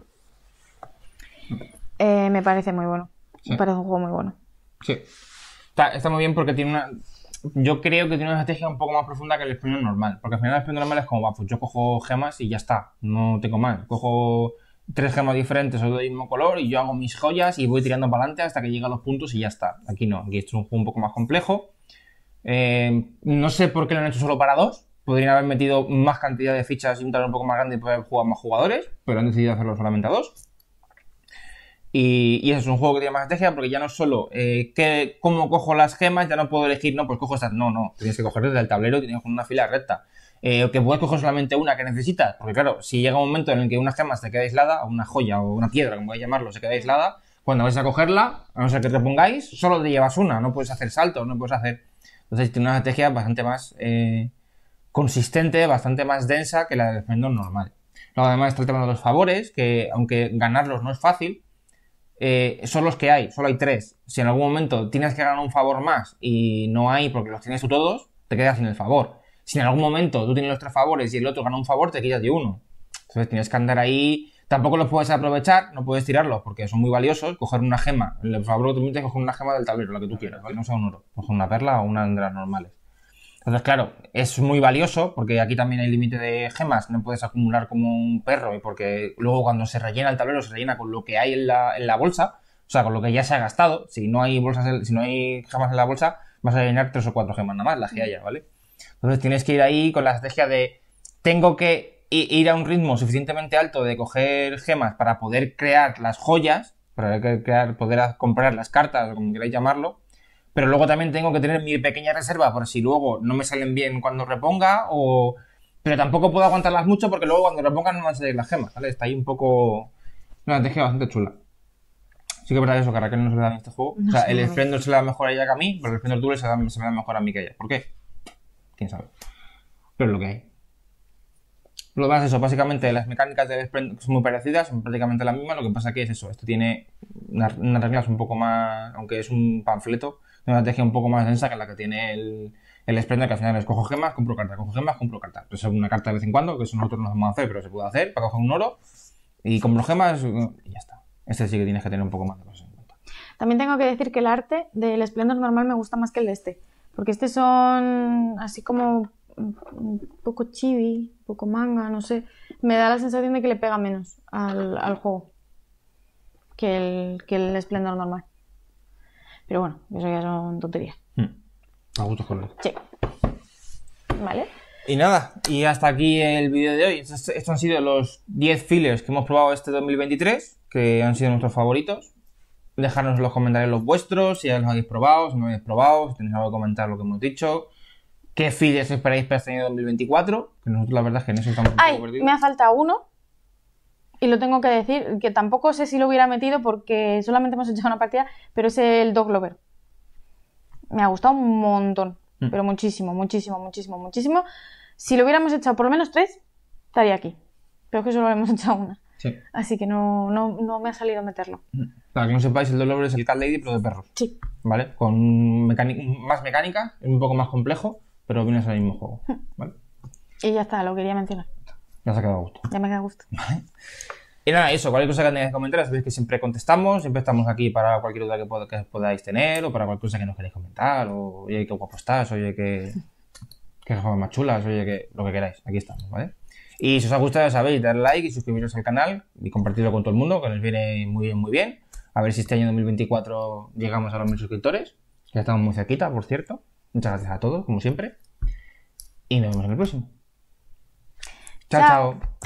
Eh, me parece muy bueno. Me parece un juego muy bueno. Sí. Está, muy bien porque tiene una. Yo creo que tiene una estrategia un poco más profunda que el español normal. Porque al final el español normal es como, va, pues yo cojo gemas y ya está. No tengo más. Cojo tres gemas diferentes o del mismo color y yo hago mis joyas y voy tirando para adelante hasta que llega a los puntos y ya está. Aquí no. Aquí esto es un juego un poco más complejo. Eh, no sé por qué lo han hecho solo para dos podrían haber metido más cantidad de fichas y un talón un poco más grande para jugar más jugadores, pero han decidido hacerlo solamente a dos. Y, y es un juego que tiene más estrategia porque ya no solo eh, que, cómo cojo las gemas, ya no puedo elegir, no, pues cojo estas. No, no, tienes que coger desde el tablero, tienes con una fila recta. O eh, que puedes coger solamente una que necesitas, porque claro, si llega un momento en el que una gema se queda aislada, o una joya o una piedra, como vais a llamarlo, se queda aislada, cuando vais a cogerla, a no ser que te pongáis, solo te llevas una, no puedes hacer saltos, no puedes hacer. Entonces tiene una estrategia bastante más. Eh, consistente, bastante más densa que la del Defendor normal. Luego además está el tema de los favores, que aunque ganarlos no es fácil, eh, son los que hay, solo hay tres. Si en algún momento tienes que ganar un favor más y no hay porque los tienes tú todos, te quedas sin el favor. Si en algún momento tú tienes los tres favores y el otro gana un favor, te quitas de uno. Entonces tienes que andar ahí. Tampoco los puedes aprovechar, no puedes tirarlos porque son muy valiosos. Coger una gema, el favor te permite coger una gema del tablero, la que tú quieras, ¿vale? No sea un oro. Coger una perla o una de las normales. Entonces, claro, es muy valioso porque aquí también hay límite de gemas, no puedes acumular como un perro y porque luego cuando se rellena el tablero se rellena con lo que hay en la, en la bolsa, o sea, con lo que ya se ha gastado. Si no hay bolsas, si no hay gemas en la bolsa, vas a rellenar tres o cuatro gemas nada más, las que ¿vale? Entonces tienes que ir ahí con la estrategia de tengo que ir a un ritmo suficientemente alto de coger gemas para poder crear las joyas, para poder comprar las cartas, o como queráis llamarlo, pero luego también tengo que tener mi pequeña reserva por si luego no me salen bien cuando reponga o... Pero tampoco puedo aguantarlas mucho porque luego cuando repongan no van a salir las gemas, ¿vale? Está ahí un poco... Una estrategia bastante chula. Sí que es verdad eso, que no se le da en este juego. o sea, el Splendor se le da mejor a ella que a mí, pero el Splendor Duel se, me da mejor a mí que a ella. ¿Por qué? Quién sabe. Pero es lo que hay. Lo demás eso, básicamente las mecánicas del Splendor son muy parecidas, son prácticamente las mismas, lo que pasa que es eso, esto tiene unas reglas un poco más, aunque es un panfleto, una estrategia un poco más densa que la que tiene el, el Splendor, que al final es cojo gemas, compro carta, cojo gemas, compro carta. pues una carta de vez en cuando, que eso nosotros no vamos a hacer, pero se puede hacer, para coger un oro, y compro gemas, y ya está. Este sí que tienes que tener un poco más de cosas en cuenta. También tengo que decir que el arte del Splendor normal me gusta más que el de este, porque este son así como un poco chibi, un poco manga, no sé. Me da la sensación de que le pega menos al, al juego que el, que el esplendor normal. Pero bueno, eso ya son tonterías. Hmm. A A con él. Sí. Vale. Y nada, y hasta aquí el vídeo de hoy. Estos, han sido los 10 fillers que hemos probado este 2023, que han sido nuestros favoritos. Dejadnos en los comentarios los vuestros, si ya los habéis probado, si no habéis probado, si tenéis algo que comentar lo que hemos dicho. ¿Qué fillers esperáis para este año 2024? Que nosotros la verdad es que en eso estamos Ay, poco Me ha faltado uno y lo tengo que decir, que tampoco sé si lo hubiera metido porque solamente hemos hecho una partida, pero es el Dog Lover. Me ha gustado un montón, mm. pero muchísimo, muchísimo, muchísimo, muchísimo. Si lo hubiéramos echado por lo menos tres, estaría aquí. Pero es que solo hemos echado una. Así que no, no, no, me ha salido meterlo. Mm. Para que no sepáis, el Dog es el Cat Lady, pero de perro Sí. ¿Vale? Con más mecánica, es un poco más complejo, pero viene el mismo juego. Mm. ¿Vale? Y ya está, lo quería mencionar. Ya se ha quedado gusto. Ya me ha quedado a gusto. Y nada, eso, cualquier cosa que tengáis que comentar, sabéis que siempre contestamos, siempre estamos aquí para cualquier duda que, podáis tener, o para cualquier cosa que nos queráis comentar, o oye, qué guapo estás, oye, qué, qué más chulas, oye, que lo que queráis, aquí estamos, ¿vale? Y si os ha gustado, ya sabéis, dar like y suscribiros al canal y compartirlo con todo el mundo, que nos viene muy bien, muy bien. A ver si este año 2024 llegamos a los mil suscriptores, ya estamos muy cerquita, por cierto. Muchas gracias a todos, como siempre. Y nos vemos en el próximo. Chao, chao.